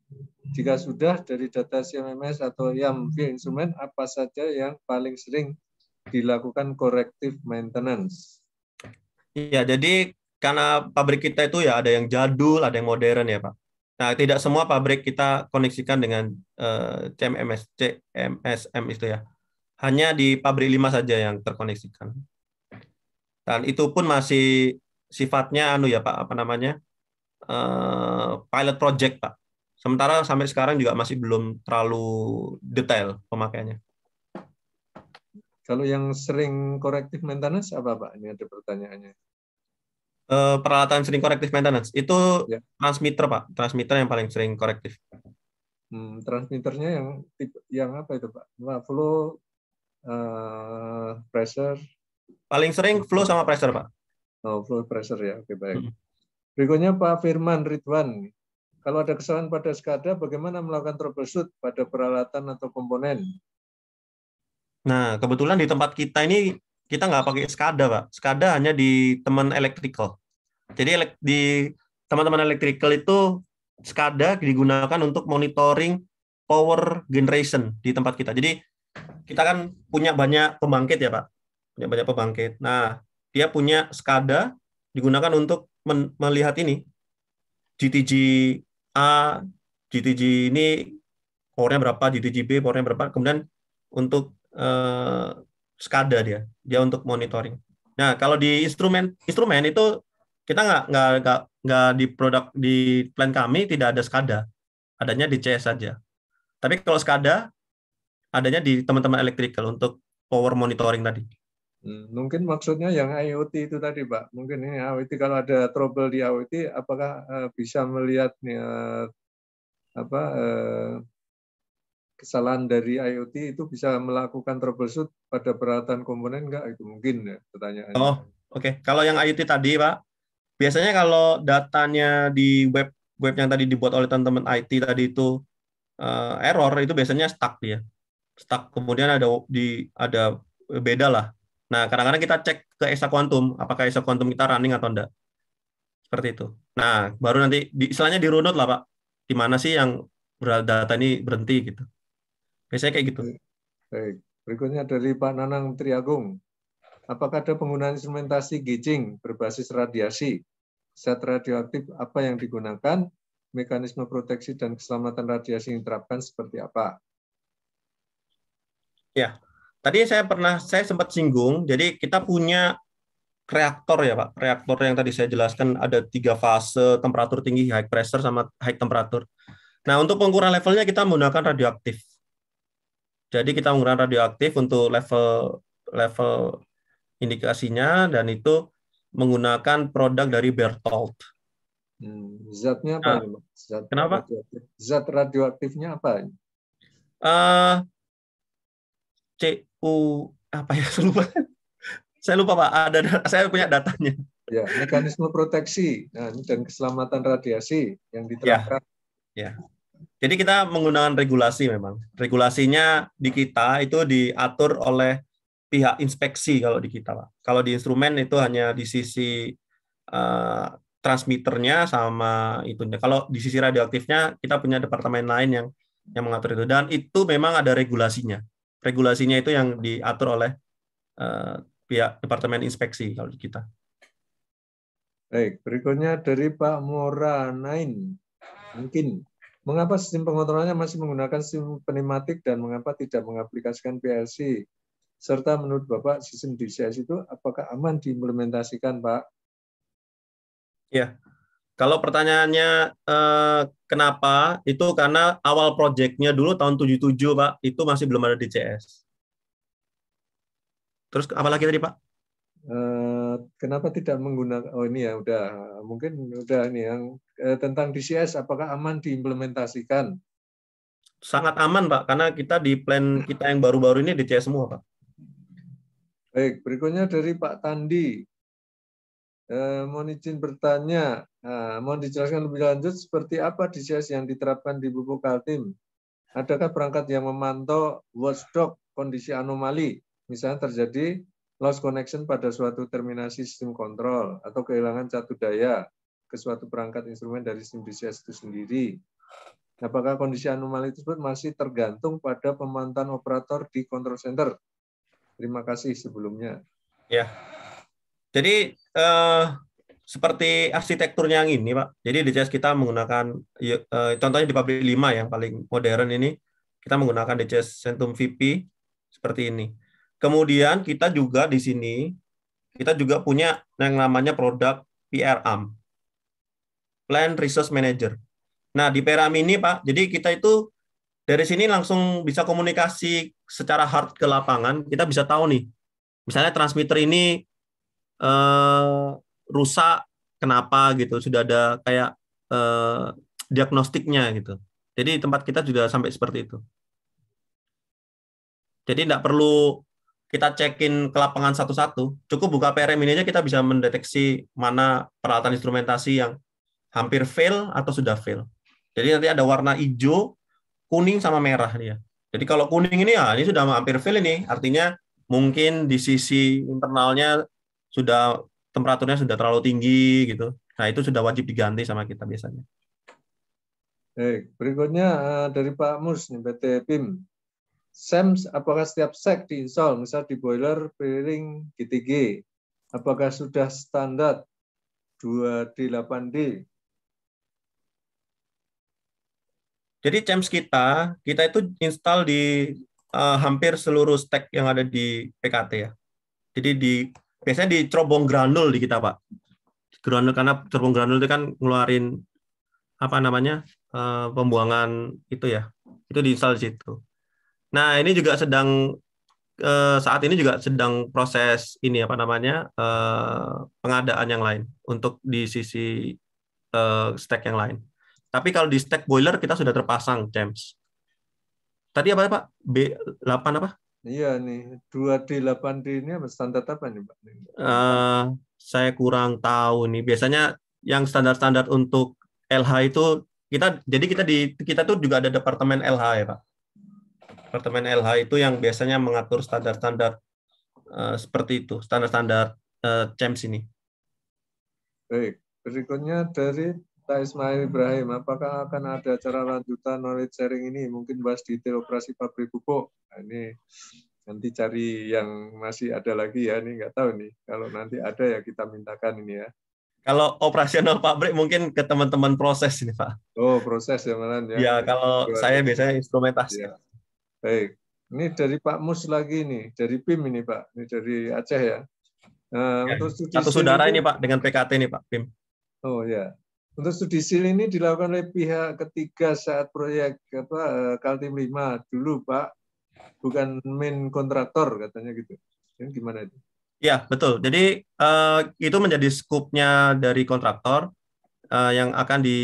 Jika sudah, dari data CMMS atau EAM field instrumen, apa saja yang paling sering dilakukan corrective maintenance? Ya jadi karena pabrik kita itu ya ada yang jadul, ada yang modern ya Pak. Nah, tidak semua pabrik kita koneksikan dengan uh, eh, CMMS, CMSM itu ya hanya di pabrik 5 saja yang terkoneksikan. Dan itu pun masih sifatnya anu ya Pak, apa namanya? Eh, pilot project Pak. Sementara sampai sekarang juga masih belum terlalu detail pemakaiannya. Kalau yang sering korektif maintenance apa Pak? Ini ada pertanyaannya. Eh, peralatan sering korektif maintenance itu ya. transmitter Pak, transmitter yang paling sering korektif. Hmm, transmitternya yang tipe, yang apa itu Pak? flow Eh, pressure. Paling sering flow sama pressure, Pak. Oh, flow pressure ya. Oke, baik. Hmm. Berikutnya Pak Firman Ridwan. Kalau ada kesalahan pada SCADA, bagaimana melakukan troubleshoot pada peralatan atau komponen? Nah, kebetulan di tempat kita ini kita nggak pakai SCADA, Pak. SCADA hanya di teman electrical. Jadi di teman-teman electrical itu SCADA digunakan untuk monitoring power generation di tempat kita. Jadi kita kan punya banyak pembangkit ya Pak, punya banyak pembangkit. Nah, dia punya skada digunakan untuk melihat ini GTG A, GTG ini powernya berapa, GTG B powernya berapa, kemudian untuk eh, skada dia, dia untuk monitoring. Nah, kalau di instrumen instrumen itu kita nggak nggak nggak nggak di produk di plan kami tidak ada skada, adanya di CS saja. Tapi kalau skada adanya di teman-teman elektrikal untuk power monitoring tadi. Hmm, mungkin maksudnya yang IoT itu tadi, Pak. Mungkin ini IoT kalau ada trouble di IoT, apakah eh, bisa melihat nih, eh, apa eh, kesalahan dari IoT itu bisa melakukan troubleshoot pada peralatan komponen enggak? Itu mungkin ya pertanyaannya. Oh, oke. Okay. Kalau yang IoT tadi, Pak, biasanya kalau datanya di web web yang tadi dibuat oleh teman-teman IT tadi itu uh, error, itu biasanya stuck dia. Ya stuck kemudian ada di ada beda lah nah kadang-kadang kita cek ke esa kuantum apakah esa kuantum kita running atau enggak seperti itu nah baru nanti di, istilahnya dirunut lah pak di mana sih yang data ini berhenti gitu biasanya kayak gitu baik berikutnya dari Pak Nanang Triagung apakah ada penggunaan instrumentasi gijing berbasis radiasi zat radioaktif apa yang digunakan mekanisme proteksi dan keselamatan radiasi yang diterapkan seperti apa Ya, tadi saya pernah saya sempat singgung. Jadi kita punya reaktor ya Pak. Reaktor yang tadi saya jelaskan ada tiga fase temperatur tinggi, high pressure sama high temperatur. Nah untuk pengukuran levelnya kita menggunakan radioaktif. Jadi kita menggunakan radioaktif untuk level level indikasinya dan itu menggunakan produk dari Bertolt. Hmm, zatnya apa? Nah, Zat kenapa? Radioaktif. Zat radioaktifnya apa? Uh, CU apa ya saya lupa saya lupa pak ada saya punya datanya ya mekanisme proteksi nah, dan keselamatan radiasi yang ya. diterapkan ya, ya. jadi kita menggunakan regulasi memang regulasinya di kita itu diatur oleh pihak inspeksi kalau di kita pak kalau di instrumen itu hanya di sisi uh, eh, transmitternya sama itunya kalau di sisi radioaktifnya kita punya departemen lain yang yang mengatur itu dan itu memang ada regulasinya regulasinya itu yang diatur oleh uh, pihak Departemen Inspeksi kalau kita. Baik, berikutnya dari Pak Moranain. Mungkin mengapa sistem pengontrolannya masih menggunakan sistem pneumatik dan mengapa tidak mengaplikasikan PLC? Serta menurut Bapak sistem DCS itu apakah aman diimplementasikan, Pak? Ya, kalau pertanyaannya eh, kenapa? Itu karena awal proyeknya dulu tahun 77, Pak, itu masih belum ada DCS. Terus apalagi tadi, Pak? Eh, kenapa tidak menggunakan oh ini ya udah mungkin udah ini yang eh, tentang DCS apakah aman diimplementasikan? Sangat aman, Pak, karena kita di plan kita yang baru-baru ini DCS semua, Pak. Baik, berikutnya dari Pak Tandi. Eh, mohon izin bertanya, eh, mohon dijelaskan lebih lanjut seperti apa DCS yang diterapkan di Bupu Kaltim? Adakah perangkat yang memantau watchdog kondisi anomali, misalnya terjadi loss connection pada suatu terminasi sistem kontrol atau kehilangan catu daya ke suatu perangkat instrumen dari sistem DCS itu sendiri. Apakah kondisi anomali tersebut masih tergantung pada pemantauan operator di control center? Terima kasih sebelumnya. Ya, jadi eh, seperti arsitekturnya yang ini, Pak. Jadi di DCS kita menggunakan ya, eh, contohnya di pabrik 5 yang paling modern ini, kita menggunakan DCS Centum VP seperti ini. Kemudian kita juga di sini kita juga punya yang namanya produk PRM, Plan Resource Manager. Nah, di PRM ini, Pak, jadi kita itu dari sini langsung bisa komunikasi secara hard ke lapangan, kita bisa tahu nih. Misalnya transmitter ini uh, rusak kenapa gitu sudah ada kayak uh, diagnostiknya gitu jadi tempat kita juga sampai seperti itu jadi tidak perlu kita cekin ke lapangan satu-satu cukup buka PRM ini aja kita bisa mendeteksi mana peralatan instrumentasi yang hampir fail atau sudah fail jadi nanti ada warna hijau kuning sama merah nih ya jadi kalau kuning ini ya ini sudah hampir fail ini artinya mungkin di sisi internalnya sudah temperaturnya sudah terlalu tinggi gitu. Nah, itu sudah wajib diganti sama kita biasanya. Baik, berikutnya eh, dari Pak Mus nih PT PIM. SEMS apakah setiap sek diinstal, misal di boiler piring GTG, apakah sudah standar 2D8D? Jadi CEMS kita, kita itu install di uh, hampir seluruh stack yang ada di PKT ya. Jadi di biasanya di cerobong granul di kita pak granul karena cerobong granul itu kan ngeluarin apa namanya uh, pembuangan itu ya itu diinstal di situ nah ini juga sedang uh, saat ini juga sedang proses ini apa namanya uh, pengadaan yang lain untuk di sisi uh, stack yang lain tapi kalau di stack boiler kita sudah terpasang James tadi apa pak B8 apa Iya nih, 2D, 8D ini apa standar apa nih Pak? Uh, eh, saya kurang tahu nih. Biasanya yang standar-standar untuk LH itu kita jadi kita di kita tuh juga ada departemen LH ya Pak. Departemen LH itu yang biasanya mengatur standar-standar uh, seperti itu, standar-standar uh, eh, CEMS ini. Baik, berikutnya dari Pak Ismail Ibrahim, apakah akan ada acara lanjutan knowledge sharing ini? Mungkin bahas detail operasi pabrik pupuk. Nah, ini nanti cari yang masih ada lagi ya. Ini nggak tahu nih. Kalau nanti ada ya kita mintakan ini ya. Kalau operasional pabrik mungkin ke teman-teman proses ini Pak. Oh proses ya malah ya. Ya kalau Buat saya biasanya instrumentasi. Ya. Baik. Ini dari Pak Mus lagi nih, dari PIM ini Pak, ini dari Aceh ya. Nah, ya. Untuk Satu saudara ini Pak dengan PKT ini Pak PIM. Oh ya, untuk studi sil ini dilakukan oleh pihak ketiga saat proyek apa eh, Kaltim 5 dulu Pak, bukan main kontraktor katanya gitu. Ini gimana itu? Ya betul. Jadi uh, itu menjadi skupnya dari kontraktor uh, yang akan di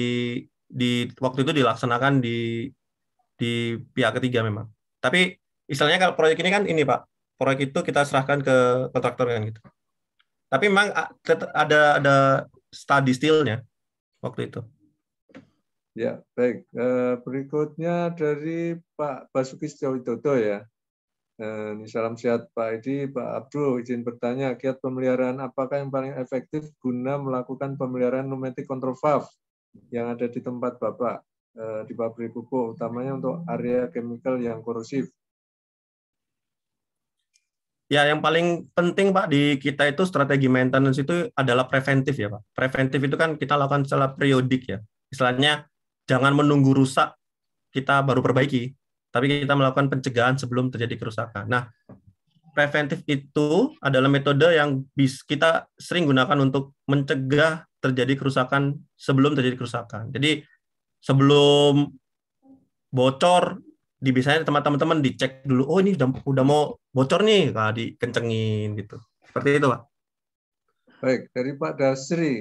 di waktu itu dilaksanakan di di pihak ketiga memang. Tapi istilahnya kalau proyek ini kan ini Pak, proyek itu kita serahkan ke kontraktor kan gitu. Tapi memang ada ada study stillnya waktu itu. Ya, baik. Eh, berikutnya dari Pak Basuki Setiawitodo ya. Eh, ini salam sehat Pak Edi, Pak Abdul. Izin bertanya, kiat pemeliharaan apakah yang paling efektif guna melakukan pemeliharaan control valve yang ada di tempat Bapak eh, di pabrik pupuk, utamanya untuk area chemical yang korosif. Ya, yang paling penting Pak di kita itu strategi maintenance itu adalah preventif ya Pak. Preventif itu kan kita lakukan secara periodik ya. Istilahnya jangan menunggu rusak kita baru perbaiki, tapi kita melakukan pencegahan sebelum terjadi kerusakan. Nah, preventif itu adalah metode yang bis, kita sering gunakan untuk mencegah terjadi kerusakan sebelum terjadi kerusakan. Jadi sebelum bocor di biasanya teman-teman dicek dulu oh ini udah, udah mau bocor nih nah, dikencengin gitu seperti itu pak baik dari Pak Dasri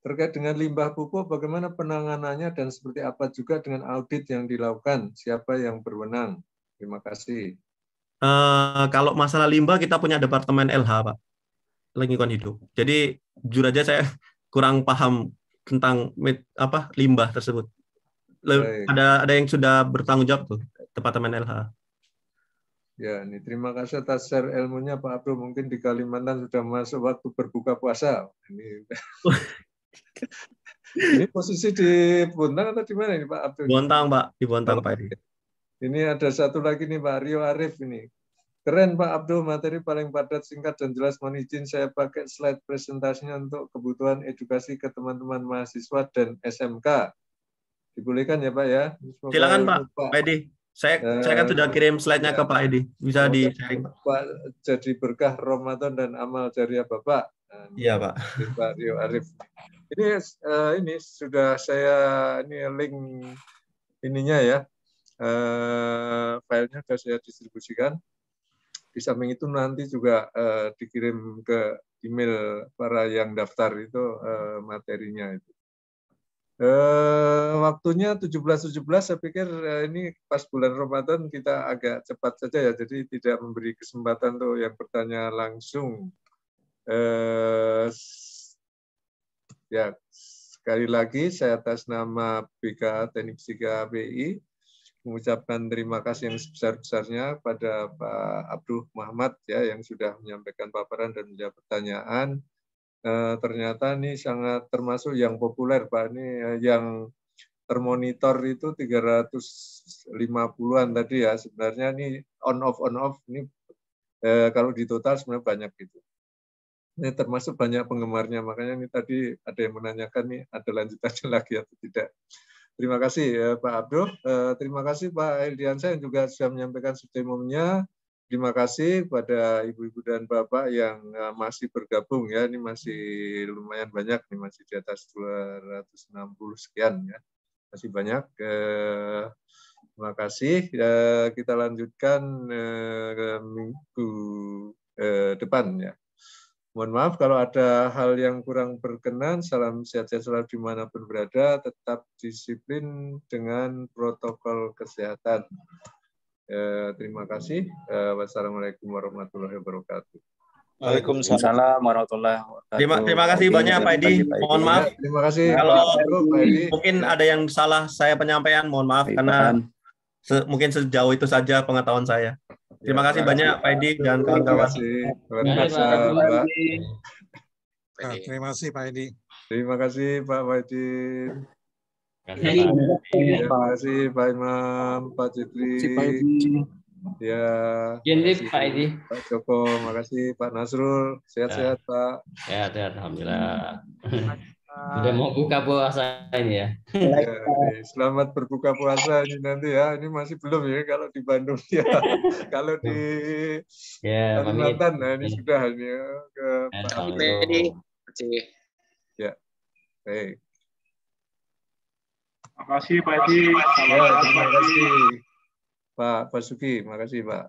terkait dengan limbah pupuk bagaimana penanganannya dan seperti apa juga dengan audit yang dilakukan siapa yang berwenang terima kasih uh, kalau masalah limbah kita punya departemen LH pak lingkungan hidup jadi jujur aja saya kurang paham tentang apa limbah tersebut Baik. ada ada yang sudah bertanggung jawab tuh Departemen LH. Ya, ini terima kasih atas share ilmunya Pak Abdul. Mungkin di Kalimantan sudah masuk waktu berbuka puasa. Ini, ini posisi di Bontang atau di mana ini Pak Abdul? Bontang Pak, di Bontang Pak. Ini ada satu lagi nih Pak Rio Arif ini. Keren Pak Abdul, materi paling padat, singkat, dan jelas. Mohon izin saya pakai slide presentasinya untuk kebutuhan edukasi ke teman-teman mahasiswa dan SMK. Dibolehkan ya Pak ya? Silakan Pak, Pak Edi. Saya uh, saya kan sudah eh, kirim slide-nya ya, ke Pak Edi. Bisa di Pak jadi berkah Ramadan dan amal jariah Bapak. Iya, Pak. Pak Rio Arif. Ini uh, ini sudah saya ini link ininya ya. Uh, filenya sudah saya distribusikan. Di samping itu nanti juga uh, dikirim ke email para yang daftar itu uh, materinya itu. Uh, waktunya 17-17 saya pikir uh, ini pas bulan Ramadan kita agak cepat saja ya, jadi tidak memberi kesempatan untuk yang bertanya langsung. Uh, ya, sekali lagi saya atas nama BK Teknik Siga BI mengucapkan terima kasih yang sebesar-besarnya pada Pak Abdul Muhammad ya yang sudah menyampaikan paparan dan menjawab pertanyaan. Eh, ternyata ini sangat termasuk yang populer Pak. Ini eh, yang termonitor itu 350-an tadi ya. Sebenarnya ini on off on off ini eh, kalau di total sebenarnya banyak gitu. Ini termasuk banyak penggemarnya. Makanya ini tadi ada yang menanyakan nih ada lanjutannya lagi atau tidak. Terima kasih ya, Pak Abdul. terima kasih Pak Eldiansa yang juga sudah menyampaikan statementnya. Terima kasih kepada ibu-ibu dan bapak yang eh, masih bergabung ya. Ini masih lumayan banyak nih, masih di atas 260 sekian ya. Masih banyak. Eh, terima kasih. Eh, kita lanjutkan ke minggu depan ya. Mohon maaf kalau ada hal yang kurang berkenan. Salam sehat-sehat selalu dimanapun berada. Tetap disiplin dengan protokol kesehatan. Eh, terima kasih. Eh, wassalamualaikum warahmatullahi wabarakatuh. Waalaikumsalam warahmatullahi wabarakatuh. Terima, terima kasih banyak Pak Edi. Mohon maaf. Ya, terima kasih. Kalau Pak Edi. mungkin ada yang salah saya penyampaian, mohon maaf Baik, karena se mungkin sejauh itu saja pengetahuan saya. Terima ya, kasih terima banyak Pak Edi dan kawan-kawan. Terima kasih. Terima kasih, Pak Edi. Terima kasih Pak Edi. Iya, iya. Terima kasih Pak Imam, Pak Citri. Ya. Jenderal Pak Edi. Iya. Pak Joko, makasih Pak Nasrul. Sehat-sehat ya. Pak. Sehat-sehat, Alhamdulillah. Sudah mau buka puasa ini ya. selamat berbuka puasa ini nanti ya. Ini masih belum ya kalau di Bandung ya. kalau di ya, Kalimantan nah ini sudah hanya ke ya, Pak Edi. Ya. Baik. Terima kasih Pak Haji. terima kasih Pak Basuki. terima kasih Pak.